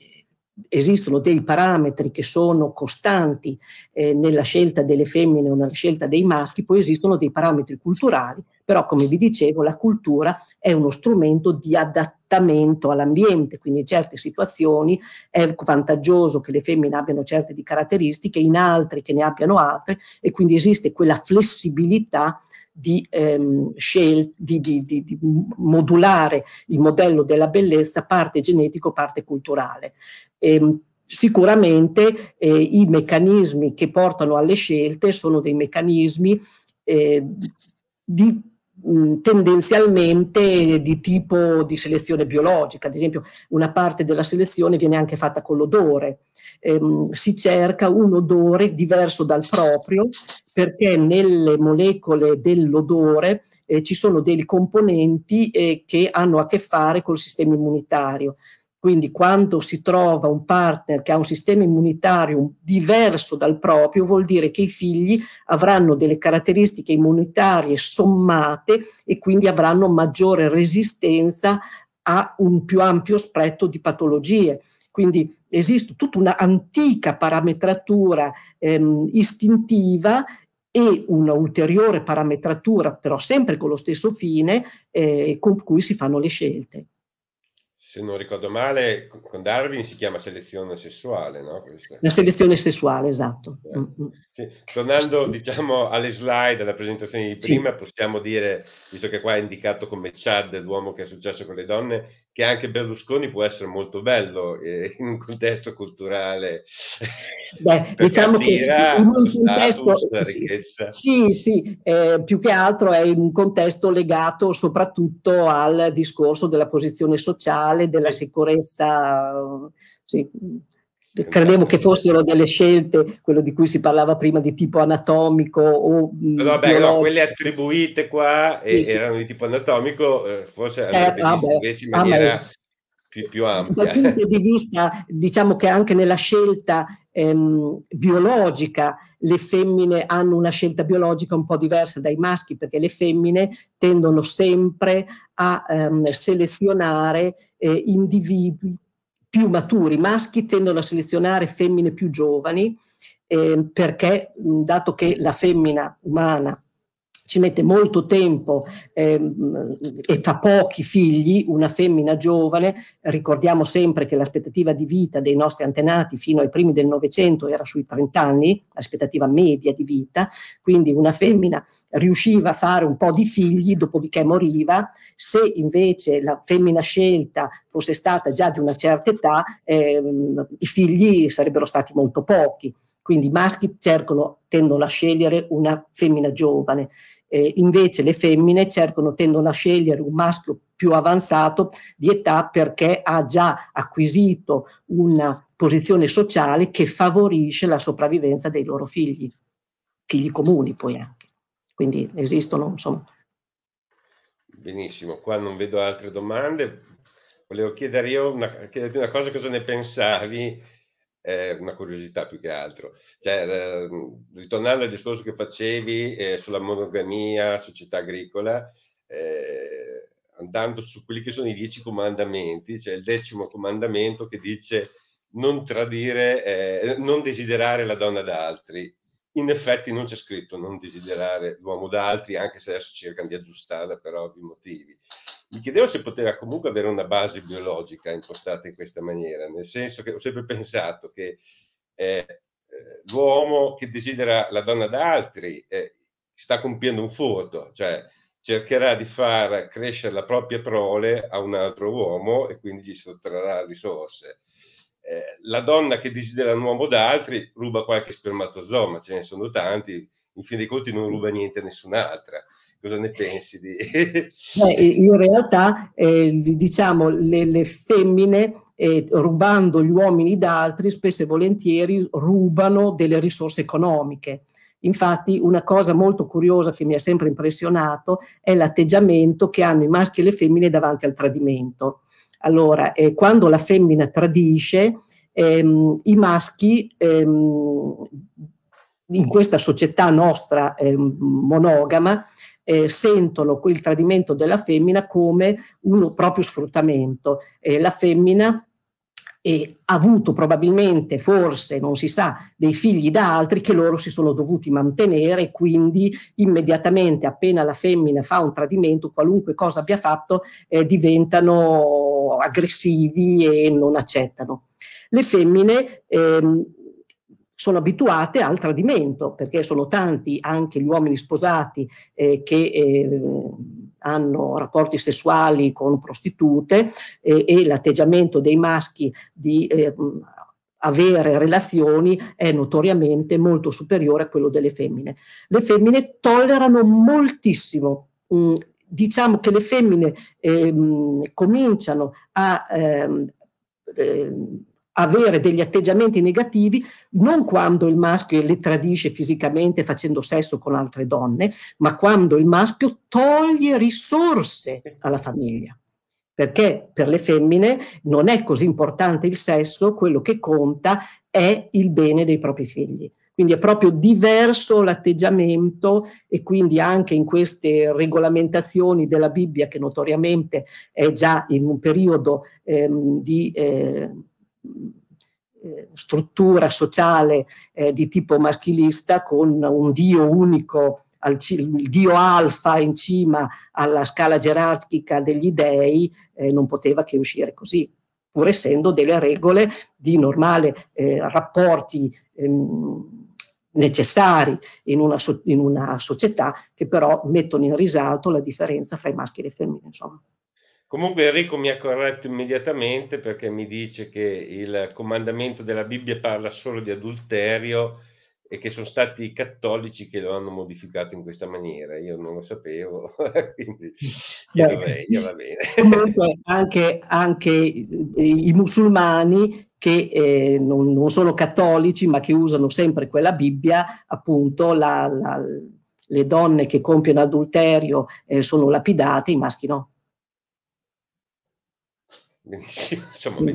esistono dei parametri che sono costanti eh, nella scelta delle femmine o nella scelta dei maschi, poi esistono dei parametri culturali però, come vi dicevo, la cultura è uno strumento di adattamento all'ambiente, quindi in certe situazioni è vantaggioso che le femmine abbiano certe caratteristiche, in altre che ne abbiano altre, e quindi esiste quella flessibilità di, ehm, scel- di, di, di, di, modulare il modello della bellezza parte genetico, parte culturale. Ehm, sicuramente eh, i meccanismi che portano alle scelte sono dei meccanismi eh, di Mm, tendenzialmente di tipo di selezione biologica, ad esempio una parte della selezione viene anche fatta con l'odore, ehm, si cerca un odore diverso dal proprio perché nelle molecole dell'odore eh, ci sono dei componenti eh, che hanno a che fare col sistema immunitario. Quindi quando si trova un partner che ha un sistema immunitario diverso dal proprio, vuol dire che i figli avranno delle caratteristiche immunitarie sommate e quindi avranno maggiore resistenza a un più ampio spettro di patologie. Quindi esiste tutta un'antica parametratura ehm, istintiva e un'ulteriore parametratura, però sempre con lo stesso fine, eh, con cui si fanno le scelte se non ricordo male, con Darwin si chiama selezione sessuale, no? Questa. La selezione sessuale, esatto. Eh. Mm-hmm. Sì. Tornando diciamo, alle slide, alla presentazione di prima, sì. possiamo dire, visto che qua è indicato come Chad, l'uomo che è successo con le donne, che anche Berlusconi può essere molto bello eh, in un contesto culturale. Beh, diciamo che in un contesto... Status, sì, sì, eh, più che altro è in un contesto legato soprattutto al discorso della posizione sociale, della sicurezza. Sì. Esatto. credevo che fossero delle scelte, quello di cui si parlava prima, di tipo anatomico o mm, no, vabbè, no, quelle attribuite qua eh, sì, sì. erano di tipo anatomico, eh, forse eh, vabbè, invece in maniera ah, più, più ampia. Dal punto di vista, diciamo che anche nella scelta ehm, biologica, le femmine hanno una scelta biologica un po' diversa dai maschi, perché le femmine tendono sempre a ehm, selezionare eh, individui più maturi, i maschi tendono a selezionare femmine più giovani eh, perché, dato che la femmina umana ci mette molto tempo ehm, e fa pochi figli, una femmina giovane, ricordiamo sempre che l'aspettativa di vita dei nostri antenati fino ai primi del Novecento era sui 30 anni, l'aspettativa media di vita, quindi una femmina riusciva a fare un po' di figli, dopodiché moriva, se invece la femmina scelta fosse stata già di una certa età, ehm, i figli sarebbero stati molto pochi. Quindi i maschi cercano, tendono a scegliere una femmina giovane eh, invece le femmine cercano, tendono a scegliere un maschio più avanzato di età perché ha già acquisito una posizione sociale che favorisce la sopravvivenza dei loro figli, figli comuni poi anche. Quindi esistono, insomma. Benissimo, qua non vedo altre domande. Volevo chiedere io una, chiederti una cosa, cosa ne pensavi è eh, una curiosità più che altro. Cioè, ehm, ritornando al discorso che facevi eh, sulla monogamia, società agricola, eh, andando su quelli che sono i dieci comandamenti, cioè il decimo comandamento che dice non tradire, eh, non desiderare la donna da altri. In effetti non c'è scritto non desiderare l'uomo da altri, anche se adesso cercano di aggiustarla per ovvi motivi mi chiedevo se poteva comunque avere una base biologica impostata in questa maniera, nel senso che ho sempre pensato che eh, eh, l'uomo che desidera la donna da altri eh, sta compiendo un furto, cioè cercherà di far crescere la propria prole a un altro uomo e quindi gli sottrarrà risorse. Eh, la donna che desidera un uomo da altri ruba qualche spermatozoma, ce ne sono tanti, in fin dei conti non ruba niente a nessun'altra cosa ne pensi? Di... Beh, in realtà, eh, diciamo, le, le femmine eh, rubando gli uomini da altri spesso e volentieri rubano delle risorse economiche. Infatti una cosa molto curiosa che mi ha sempre impressionato è l'atteggiamento che hanno i maschi e le femmine davanti al tradimento. Allora, eh, quando la femmina tradisce, ehm, i maschi ehm, in questa società nostra ehm, monogama eh, sentono il tradimento della femmina come un proprio sfruttamento. Eh, la femmina e ha avuto probabilmente, forse, non si sa, dei figli da altri che loro si sono dovuti mantenere, quindi immediatamente appena la femmina fa un tradimento, qualunque cosa abbia fatto, eh, diventano aggressivi e non accettano. Le femmine ehm, sono abituate al tradimento, perché sono tanti anche gli uomini sposati eh, che eh, hanno rapporti sessuali con prostitute eh, e l'atteggiamento dei maschi di eh, avere relazioni è notoriamente molto superiore a quello delle femmine. Le femmine tollerano moltissimo. Mh, mm, diciamo che le femmine mh, ehm, cominciano a ehm, ehm avere degli atteggiamenti negativi non quando il maschio le tradisce fisicamente facendo sesso con altre donne, ma quando il maschio toglie risorse alla famiglia. Perché per le femmine non è così importante il sesso, quello che conta è il bene dei propri figli. Quindi è proprio diverso l'atteggiamento e quindi anche in queste regolamentazioni della Bibbia che notoriamente è già in un periodo ehm, di... Eh, eh, struttura sociale eh, di tipo maschilista con un dio unico, il dio alfa in cima alla scala gerarchica degli dei, eh, non poteva che uscire così, pur essendo delle regole di normale eh, rapporti ehm, necessari in una, so in una, società che però mettono in risalto la differenza fra i maschi e le femmine. Insomma. Comunque Enrico mi ha corretto immediatamente perché mi dice che il comandamento della Bibbia parla solo di adulterio e che sono stati i cattolici che lo hanno modificato in questa maniera. Io non lo sapevo, quindi Beh, va bene. Va bene. Comunque anche, anche, i musulmani che eh, non, non, sono cattolici ma che usano sempre quella Bibbia, appunto la, la, le donne che compiono adulterio eh, sono lapidate, i maschi no. Benissimo. Insomma,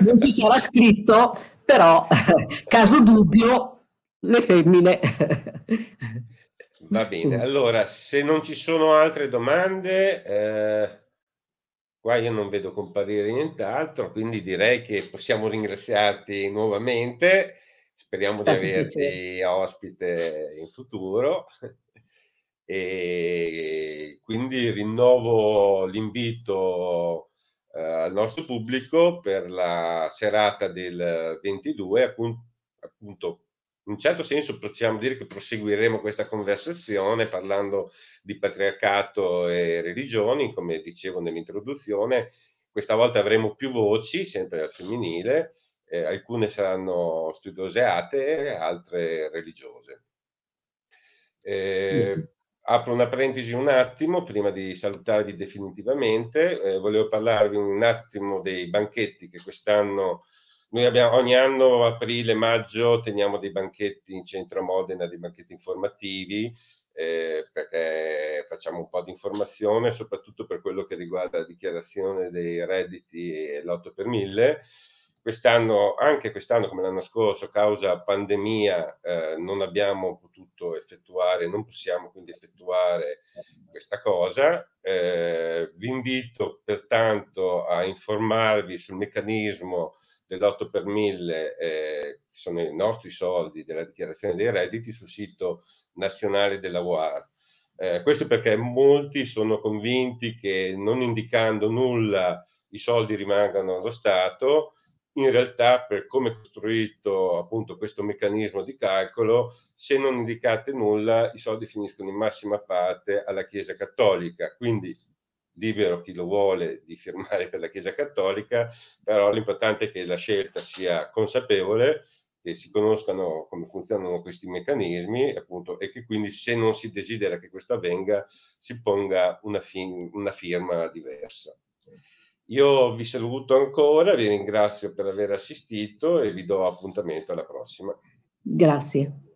non ci sarà scritto, però caso dubbio, le femmine. Va bene, allora se non ci sono altre domande, eh, qua io non vedo comparire nient'altro, quindi direi che possiamo ringraziarti nuovamente, speriamo di averti ospite in futuro e quindi rinnovo l'invito eh, al nostro pubblico per la serata del 22 appunto in un certo senso possiamo dire che proseguiremo questa conversazione parlando di patriarcato e religioni come dicevo nell'introduzione questa volta avremo più voci sempre al femminile eh, alcune saranno studiose atee altre religiose eh, apro una parentesi un attimo prima di salutarvi definitivamente. Eh, volevo parlarvi un attimo dei banchetti che quest'anno noi abbiamo ogni anno, aprile, maggio, teniamo dei banchetti in centro a Modena, dei banchetti informativi, eh, perché facciamo un po' di informazione, soprattutto per quello che riguarda la dichiarazione dei redditi e l'8 per mille. Quest'anno, anche quest'anno come l'anno scorso, causa pandemia, eh, non abbiamo potuto effettuare, non possiamo quindi effettuare questa cosa. Eh, vi invito pertanto a informarvi sul meccanismo dell'8 per 1000, eh, che sono i nostri soldi della dichiarazione dei redditi, sul sito nazionale della UAR. Eh, questo perché molti sono convinti che non indicando nulla i soldi rimangano allo Stato in realtà per come è costruito appunto questo meccanismo di calcolo, se non indicate nulla i soldi finiscono in massima parte alla Chiesa Cattolica, quindi libero chi lo vuole di firmare per la Chiesa Cattolica, però l'importante è che la scelta sia consapevole, che si conoscano come funzionano questi meccanismi appunto, e che quindi se non si desidera che questo avvenga si ponga una, fi- una firma diversa. Io vi saluto ancora, vi ringrazio per aver assistito e vi do appuntamento alla prossima. Grazie.